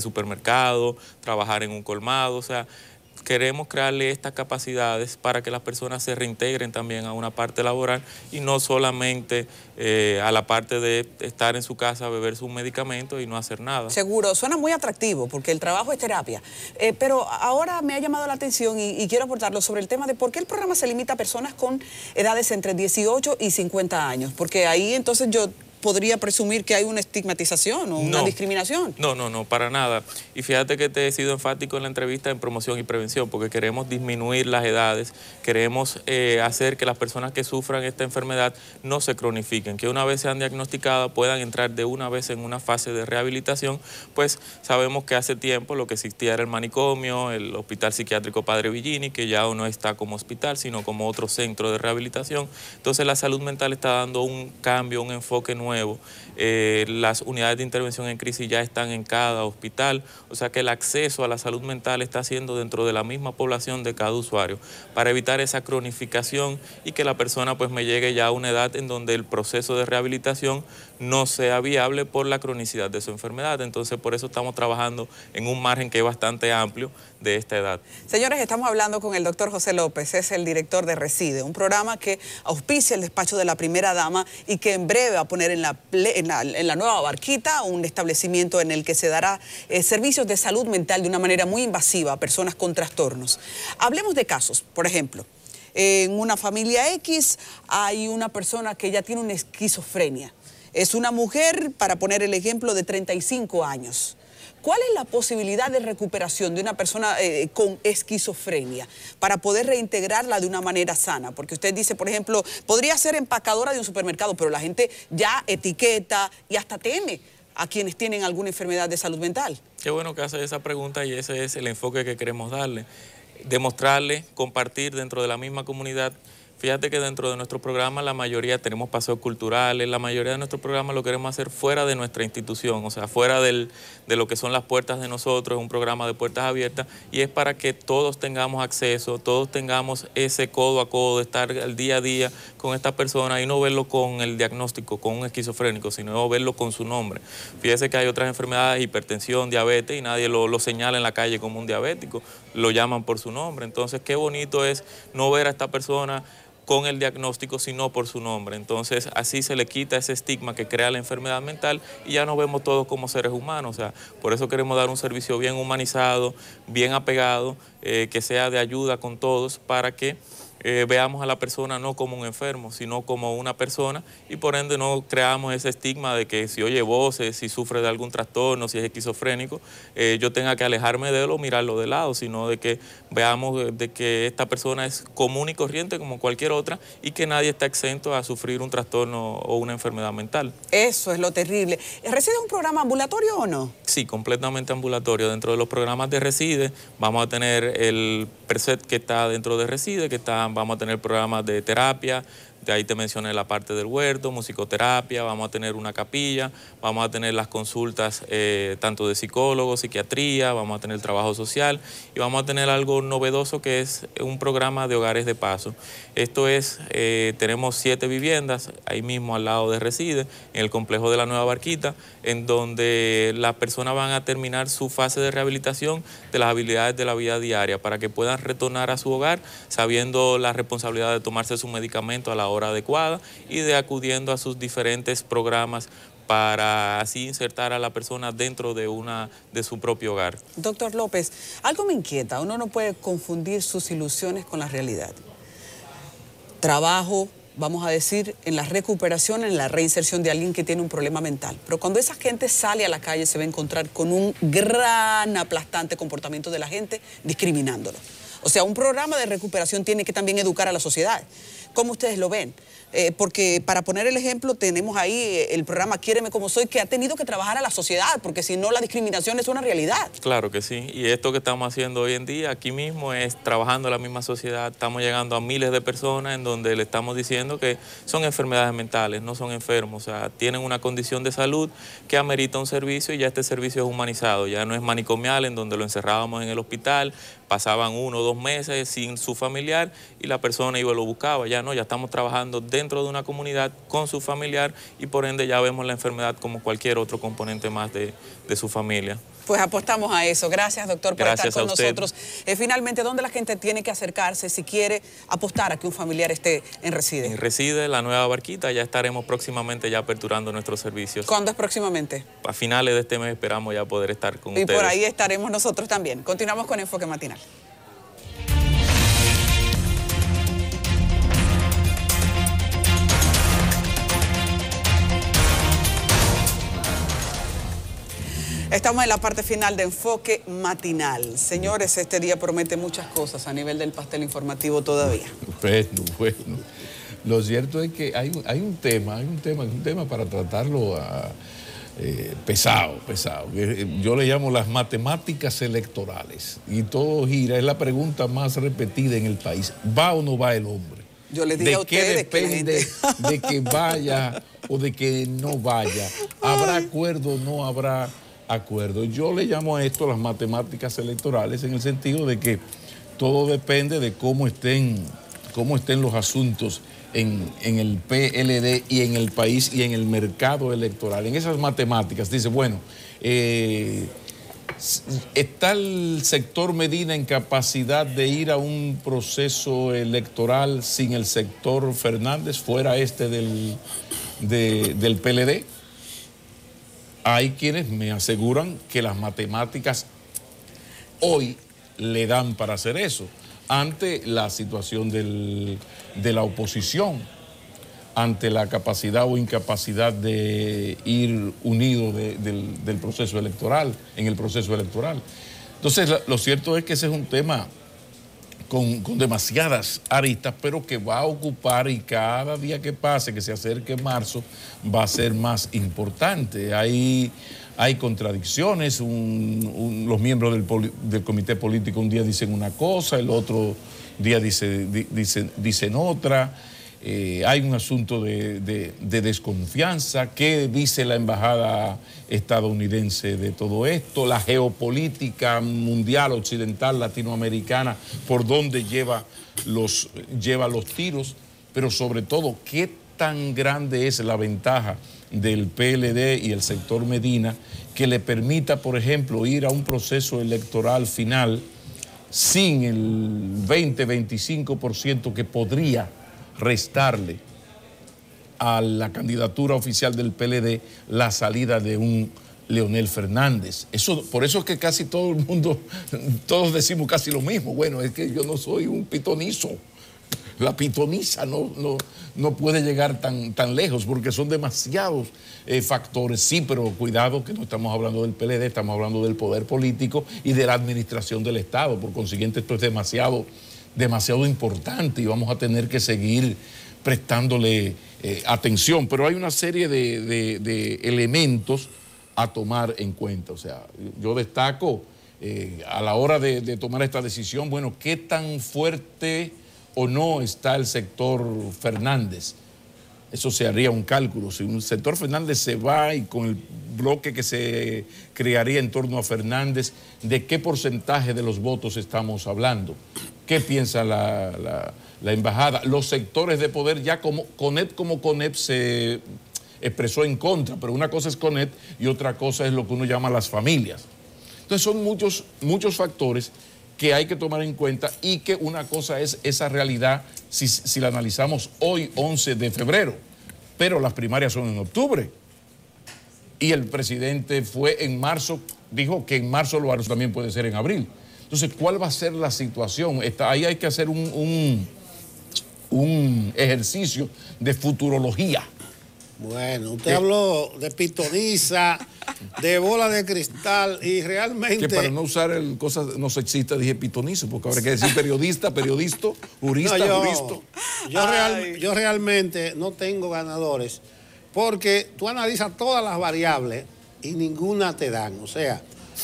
supermercado, trabajar en un colmado. O sea, queremos crearle estas capacidades para que las personas se reintegren también a una parte laboral y no solamente eh, a la parte de estar en su casa, beber sus medicamentos y no hacer nada. Seguro, suena muy atractivo porque el trabajo es terapia. Eh, pero ahora me ha llamado la atención y, quiero aportarlo sobre el tema de por qué el programa se limita a personas con edades entre 18 y 50 años. Porque ahí entonces yo podría presumir que hay una estigmatización o una discriminación. No, no, no, para nada. Y fíjate que te he sido enfático en la entrevista en promoción y prevención, porque queremos disminuir las edades, queremos eh, hacer que las personas que sufran esta enfermedad no se cronifiquen, que una vez sean diagnosticadas puedan entrar de una vez en una fase de rehabilitación, pues sabemos que hace tiempo lo que existía era el manicomio, el hospital psiquiátrico Padre Villini, que ya no está como hospital, sino como otro centro de rehabilitación. Entonces la salud mental está dando un cambio, un enfoque nuevo nuevo. Eh, las unidades de intervención en crisis ya están en cada hospital, o sea que el acceso a la salud mental está siendo dentro de la misma población de cada usuario, para evitar esa cronificación y que la persona pues me llegue ya a una edad en donde el proceso de rehabilitación no sea viable por la cronicidad de su enfermedad. Entonces por eso estamos trabajando en un margen que es bastante amplio de esta edad. Señores, estamos hablando con el doctor José López, es el director de Reside, un programa que auspicia el despacho de la primera dama y que en breve va a poner en la, nueva barquita, un establecimiento en el que se dará eh, servicios de salud mental de una manera muy invasiva a personas con trastornos. Hablemos de casos, por ejemplo. En una familia X hay una persona que ya tiene una esquizofrenia. Es una mujer, para poner el ejemplo, de 35 años. ¿Cuál es la posibilidad de recuperación de una persona eh, con esquizofrenia para poder reintegrarla de una manera sana? Porque usted dice, por ejemplo, podría ser empacadora de un supermercado, pero la gente ya etiqueta y hasta teme a quienes tienen alguna enfermedad de salud mental. Qué bueno que hace esa pregunta y ese es el enfoque que queremos darle, demostrarle, compartir dentro de la misma comunidad Fíjate que dentro de nuestro programa la mayoría tenemos paseos culturales, la mayoría de nuestro programa lo queremos hacer fuera de nuestra institución, o sea, fuera de lo que son las puertas de nosotros, es un programa de puertas abiertas y es para que todos tengamos acceso, todos tengamos ese codo a codo, estar el día a día con esta persona y no verlo con el diagnóstico, con un esquizofrénico, sino verlo con su nombre. Fíjese que hay otras enfermedades, hipertensión, diabetes, y nadie lo señala en la calle como un diabético, lo llaman por su nombre. Entonces, qué bonito es no ver a esta persona con el diagnóstico, sino por su nombre. Entonces, así se le quita ese estigma que crea la enfermedad mental y ya nos vemos todos como seres humanos. O sea, por eso queremos dar un servicio bien humanizado, bien apegado, eh, que sea de ayuda con todos para que... Eh, veamos a la persona no como un enfermo, sino como una persona y por ende no creamos ese estigma de que si oye voces, si sufre de algún trastorno, si es esquizofrénico, eh, yo tenga que alejarme de él o mirarlo de lado, sino de que veamos eh, de que esta persona es común y corriente como cualquier otra y que nadie está exento a sufrir un trastorno o una enfermedad mental. Eso es lo terrible. ¿Reside un programa ambulatorio o no? Sí, completamente ambulatorio. Dentro de los programas de Reside vamos a tener el preset que está dentro de Reside, que está vamos a tener programas de terapia, de ahí te mencioné la parte del huerto, musicoterapia, vamos a tener una capilla, vamos a tener las consultas eh, tanto de psicólogos, psiquiatría, vamos a tener trabajo social y vamos a tener algo novedoso que es un programa de hogares de paso. Esto es, eh, tenemos siete viviendas ahí mismo al lado de Reside, en el complejo de la Nueva Barquita en donde las personas van a terminar su fase de rehabilitación de las habilidades de la vida diaria para que puedan retornar a su hogar sabiendo la responsabilidad de tomarse su medicamento a la hora adecuada y de acudiendo a sus diferentes programas para así insertar a la persona dentro de una de su propio hogar. Doctor López, algo me inquieta, uno no puede confundir sus ilusiones con la realidad. Trabajo, vamos a decir, en la recuperación, en la reinserción de alguien que tiene un problema mental. Pero cuando esa gente sale a la calle se va a encontrar con un gran aplastante comportamiento de la gente discriminándolo. O sea, un programa de recuperación tiene que también educar a la sociedad. ¿Cómo ustedes lo ven? Eh, porque para poner el ejemplo, tenemos ahí eh, el programa Quiéreme como soy, que ha tenido que trabajar a la sociedad, porque si no la discriminación es una realidad. Claro que sí, y esto que estamos haciendo hoy en día aquí mismo es trabajando la misma sociedad, estamos llegando a miles de personas en donde le estamos diciendo que son enfermedades mentales, no son enfermos, o sea, tienen una condición de salud que amerita un servicio y ya este servicio es humanizado, ya no es manicomial en donde lo encerrábamos en el hospital, pasaban uno o dos meses sin su familiar y la persona iba y lo buscaba. Ya no, ya estamos trabajando dentro de una comunidad con su familiar y por ende ya vemos la enfermedad como cualquier otro componente más de, de su familia pues apostamos a eso. Gracias, doctor, por estar con nosotros. Eh, finalmente, ¿dónde la gente tiene que acercarse si quiere apostar a que un familiar esté en Reside? En Reside, la nueva barquita, ya estaremos próximamente ya aperturando nuestros servicios. ¿Cuándo es próximamente? A finales de este mes esperamos ya poder estar con ustedes. Y por ahí estaremos nosotros también. Continuamos con Enfoque Matinal. Estamos en la parte final de Enfoque Matinal. Señores, este día promete muchas cosas a nivel del pastel informativo todavía. Bueno, bueno. Lo cierto es que hay, un tema, hay un tema, un tema para tratarlo ah, eh, pesado, pesado. Eh, yo le llamo las matemáticas electorales. Y todo gira, es la pregunta más repetida en el país. ¿Va o no va el hombre? Yo le digo ¿De qué depende de que vaya o de que no vaya? ¿Habrá acuerdo o no habrá acuerdo. Yo le llamo a esto las matemáticas electorales en el sentido de que todo depende de cómo estén, cómo estén los asuntos en, en, el PLD y en el país y en el mercado electoral. En esas matemáticas dice, bueno, eh, ¿está el sector Medina en capacidad de ir a un proceso electoral sin el sector Fernández fuera este del, del PLD? hay quienes me aseguran que las matemáticas hoy le dan para hacer eso, ante la situación de la oposición, ante la capacidad o incapacidad de ir unido del, del proceso electoral, en el proceso electoral. Entonces, lo cierto es que ese es un tema con, demasiadas aristas, pero que va a ocupar y cada día que pase, que se acerque marzo, va a ser más importante. Hay, hay contradicciones, los miembros del, comité político un día dicen una cosa, el otro día dice, dicen otra. Eh, hay un asunto de, desconfianza. ¿Qué dice la embajada estadounidense de todo esto? La geopolítica mundial, occidental, latinoamericana, por dónde lleva los, lleva los tiros, pero sobre todo, ¿qué tan grande es la ventaja del PLD y el sector Medina que le permita, por ejemplo, ir a un proceso electoral final sin el 20-25% que podría restarle a la candidatura oficial del PLD la salida de un Leonel Fernández. Eso, por eso es que casi todo el mundo, todos decimos casi lo mismo. Bueno, es que yo no soy un pitonizo. La pitoniza no, no, no puede llegar tan, tan lejos porque son demasiados eh, factores. Sí, pero cuidado que no estamos hablando del PLD, estamos hablando del poder político y de la administración del Estado. Por consiguiente, esto es demasiado demasiado importante y vamos a tener que seguir prestándole eh, atención. Pero hay una serie de, elementos a tomar en cuenta. O sea, yo destaco eh, a la hora de, de, tomar esta decisión, bueno, qué tan fuerte o no está el sector Fernández eso se haría un cálculo. Si un sector Fernández se va y con el bloque que se crearía en torno a Fernández, ¿de qué porcentaje de los votos estamos hablando? ¿Qué piensa la, embajada? Los sectores de poder ya como CONEP como CONEP se expresó en contra, pero una cosa es CONEP y otra cosa es lo que uno llama las familias. Entonces son muchos, muchos factores que hay que tomar en cuenta y que una cosa es esa realidad si, la analizamos hoy, 11 de febrero, pero las primarias son en octubre. Y el presidente fue en marzo, dijo que en marzo lo también puede ser en abril. Entonces, ¿cuál va a ser la situación? ahí hay que hacer un, un ejercicio de futurología. Bueno, usted eh. habló de pitoniza, de bola de cristal y realmente... Que para no usar el cosa no sexista dije pitoniza, porque habrá que decir periodista, periodista, jurista, yo, realmente no tengo ganadores, porque tú analizas todas las variables y ninguna te dan. O sea,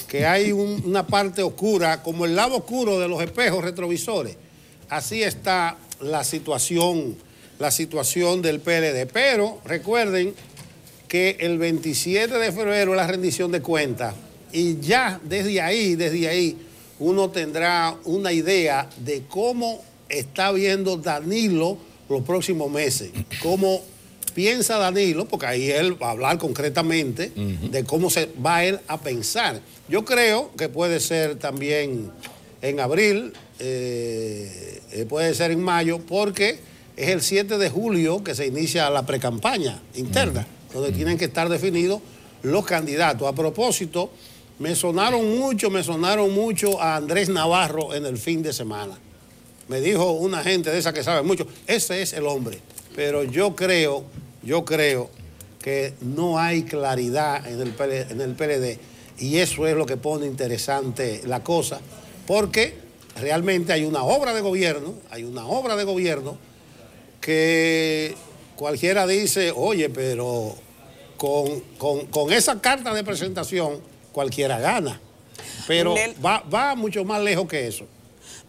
que hay una parte oscura, como el lado oscuro de los espejos retrovisores. Así está la situación la situación del PLD. Pero recuerden que el 27 de febrero es la rendición de cuentas y ya desde ahí, desde ahí, uno tendrá una idea de cómo está viendo Danilo los próximos meses, cómo piensa Danilo, porque ahí él va a hablar concretamente de cómo se va él a pensar. Yo creo que puede ser también en abril, eh, eh, puede ser en mayo, porque es el 7 de julio que se inicia la precampaña interna, mm. donde tienen que estar definidos los candidatos. A propósito, me sonaron mucho, me sonaron mucho a Andrés Navarro en el fin de semana. Me dijo una gente de esa que sabe mucho, ese es el hombre. Pero yo creo, yo creo que no hay claridad en el PLD y eso es lo que pone interesante la cosa, porque realmente hay una obra de gobierno, hay una obra de gobierno que cualquiera dice, oye, pero con, esa carta de presentación cualquiera gana. Pero va mucho más lejos que eso.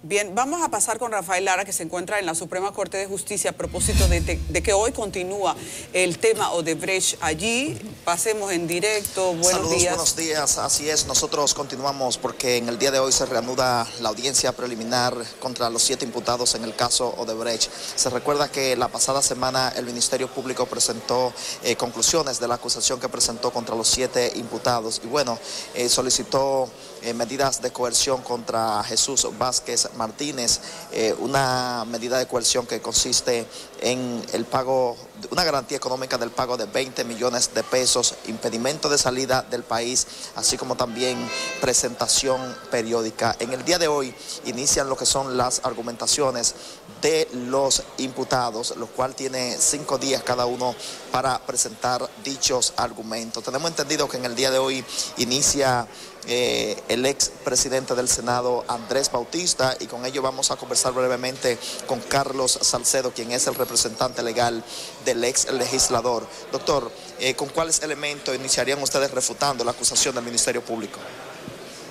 Bien, vamos a pasar con Rafael Lara, que se encuentra en la Suprema Corte de Justicia a propósito de, que hoy continúa el tema Odebrecht allí. Pasemos en directo. Buenos Saludos, días. Buenos días, así es. Nosotros continuamos porque en el día de hoy se reanuda la audiencia preliminar contra los siete imputados en el caso Odebrecht. Se recuerda que la pasada semana el Ministerio Público presentó eh, conclusiones de la acusación que presentó contra los siete imputados y bueno, eh, solicitó eh, medidas de coerción contra Jesús Vázquez Martínez, eh, una medida de coerción que consiste en el pago, una garantía económica del pago de 20 millones de pesos, impedimento de salida del país, así como también presentación periódica. En el día de hoy inician lo que son las argumentaciones de los imputados, los cual tiene cinco días cada uno para presentar dichos argumentos. Tenemos entendido que en el día de hoy inicia eh, el ex presidente del Senado Andrés Bautista y con ello vamos a conversar brevemente con Carlos Salcedo, quien es el representante legal del ex legislador. Doctor, eh, ¿con cuáles elementos iniciarían ustedes refutando la acusación del Ministerio Público?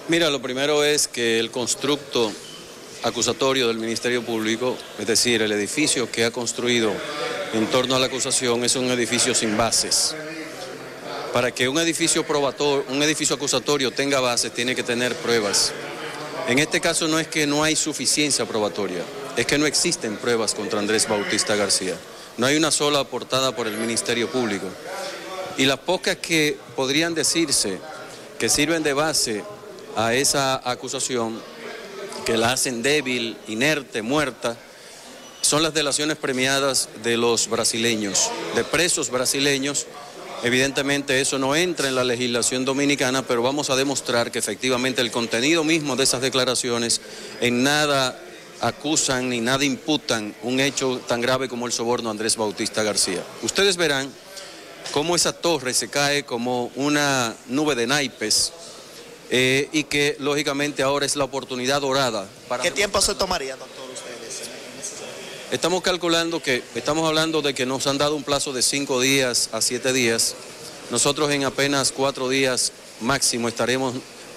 Mira, lo primero es que el constructo acusatorio del Ministerio Público, es decir, el edificio que ha construido en torno a la acusación es un edificio sin bases. Para que un edificio un edificio acusatorio tenga base, tiene que tener pruebas. En este caso no es que no hay suficiencia probatoria, es que no existen pruebas contra Andrés Bautista García. No hay una sola aportada por el Ministerio Público. Y las pocas que podrían decirse que sirven de base a esa acusación, que la hacen débil, inerte, muerta, son las delaciones premiadas de los brasileños, de presos brasileños Evidentemente eso no entra en la legislación dominicana, pero vamos a demostrar que efectivamente el contenido mismo de esas declaraciones en nada acusan ni nada imputan un hecho tan grave como el soborno Andrés Bautista García. Ustedes verán cómo esa torre se cae como una nube de naipes eh, y que lógicamente ahora es la oportunidad dorada. Para ¿Qué tiempo se tomaría, doctor? Estamos calculando que, estamos hablando de que nos han dado un plazo de cinco días a siete días. Nosotros en apenas cuatro días máximo estaremos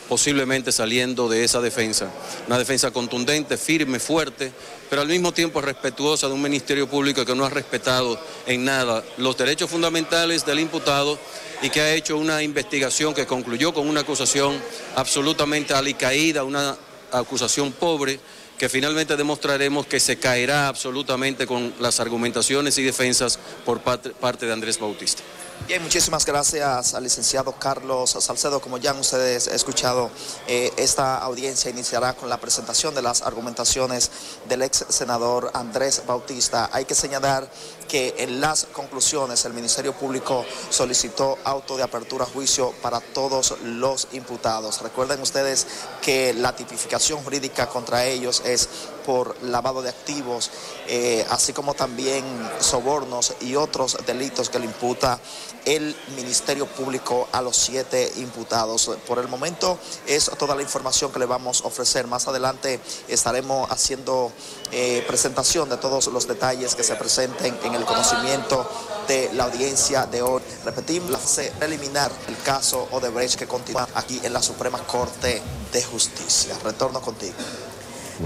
posiblemente saliendo de esa defensa. Una defensa contundente, firme, fuerte, pero al mismo tiempo respetuosa de un Ministerio Público que no ha respetado en nada los derechos fundamentales del imputado y que ha hecho una investigación que concluyó con una acusación absolutamente alicaída, una acusación pobre que finalmente demostraremos que se caerá absolutamente con las argumentaciones y defensas por parte de Andrés Bautista. Bien, muchísimas gracias al licenciado Carlos Salcedo. Como ya ustedes escuchado, eh, esta audiencia iniciará con la presentación de las argumentaciones del ex senador Andrés Bautista. Hay que señalar que en las conclusiones el Ministerio Público solicitó auto de apertura a juicio para todos los imputados. Recuerden ustedes que la tipificación jurídica contra ellos es por lavado de activos, eh, así como también sobornos y otros delitos que le imputa el Ministerio Público a los siete imputados. Por el momento es toda la información que le vamos a ofrecer. Más adelante estaremos haciendo eh, presentación de todos los detalles que se presenten en el conocimiento de la audiencia de hoy. Repetimos, la fase preliminar el caso Odebrecht que continúa aquí en la Suprema Corte de Justicia. Retorno contigo.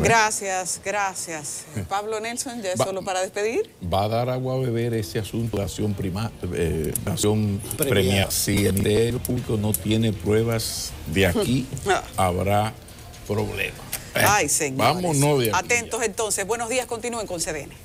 Gracias, gracias. Eh. Pablo Nelson, ya es solo para despedir. Va a dar agua a beber ese asunto de acción, prima, eh, acción Si el Ministerio Público no tiene pruebas de aquí, ah. habrá problema. Ay, señor. Vámonos de Atentos entonces. Buenos días, continúen con CDN.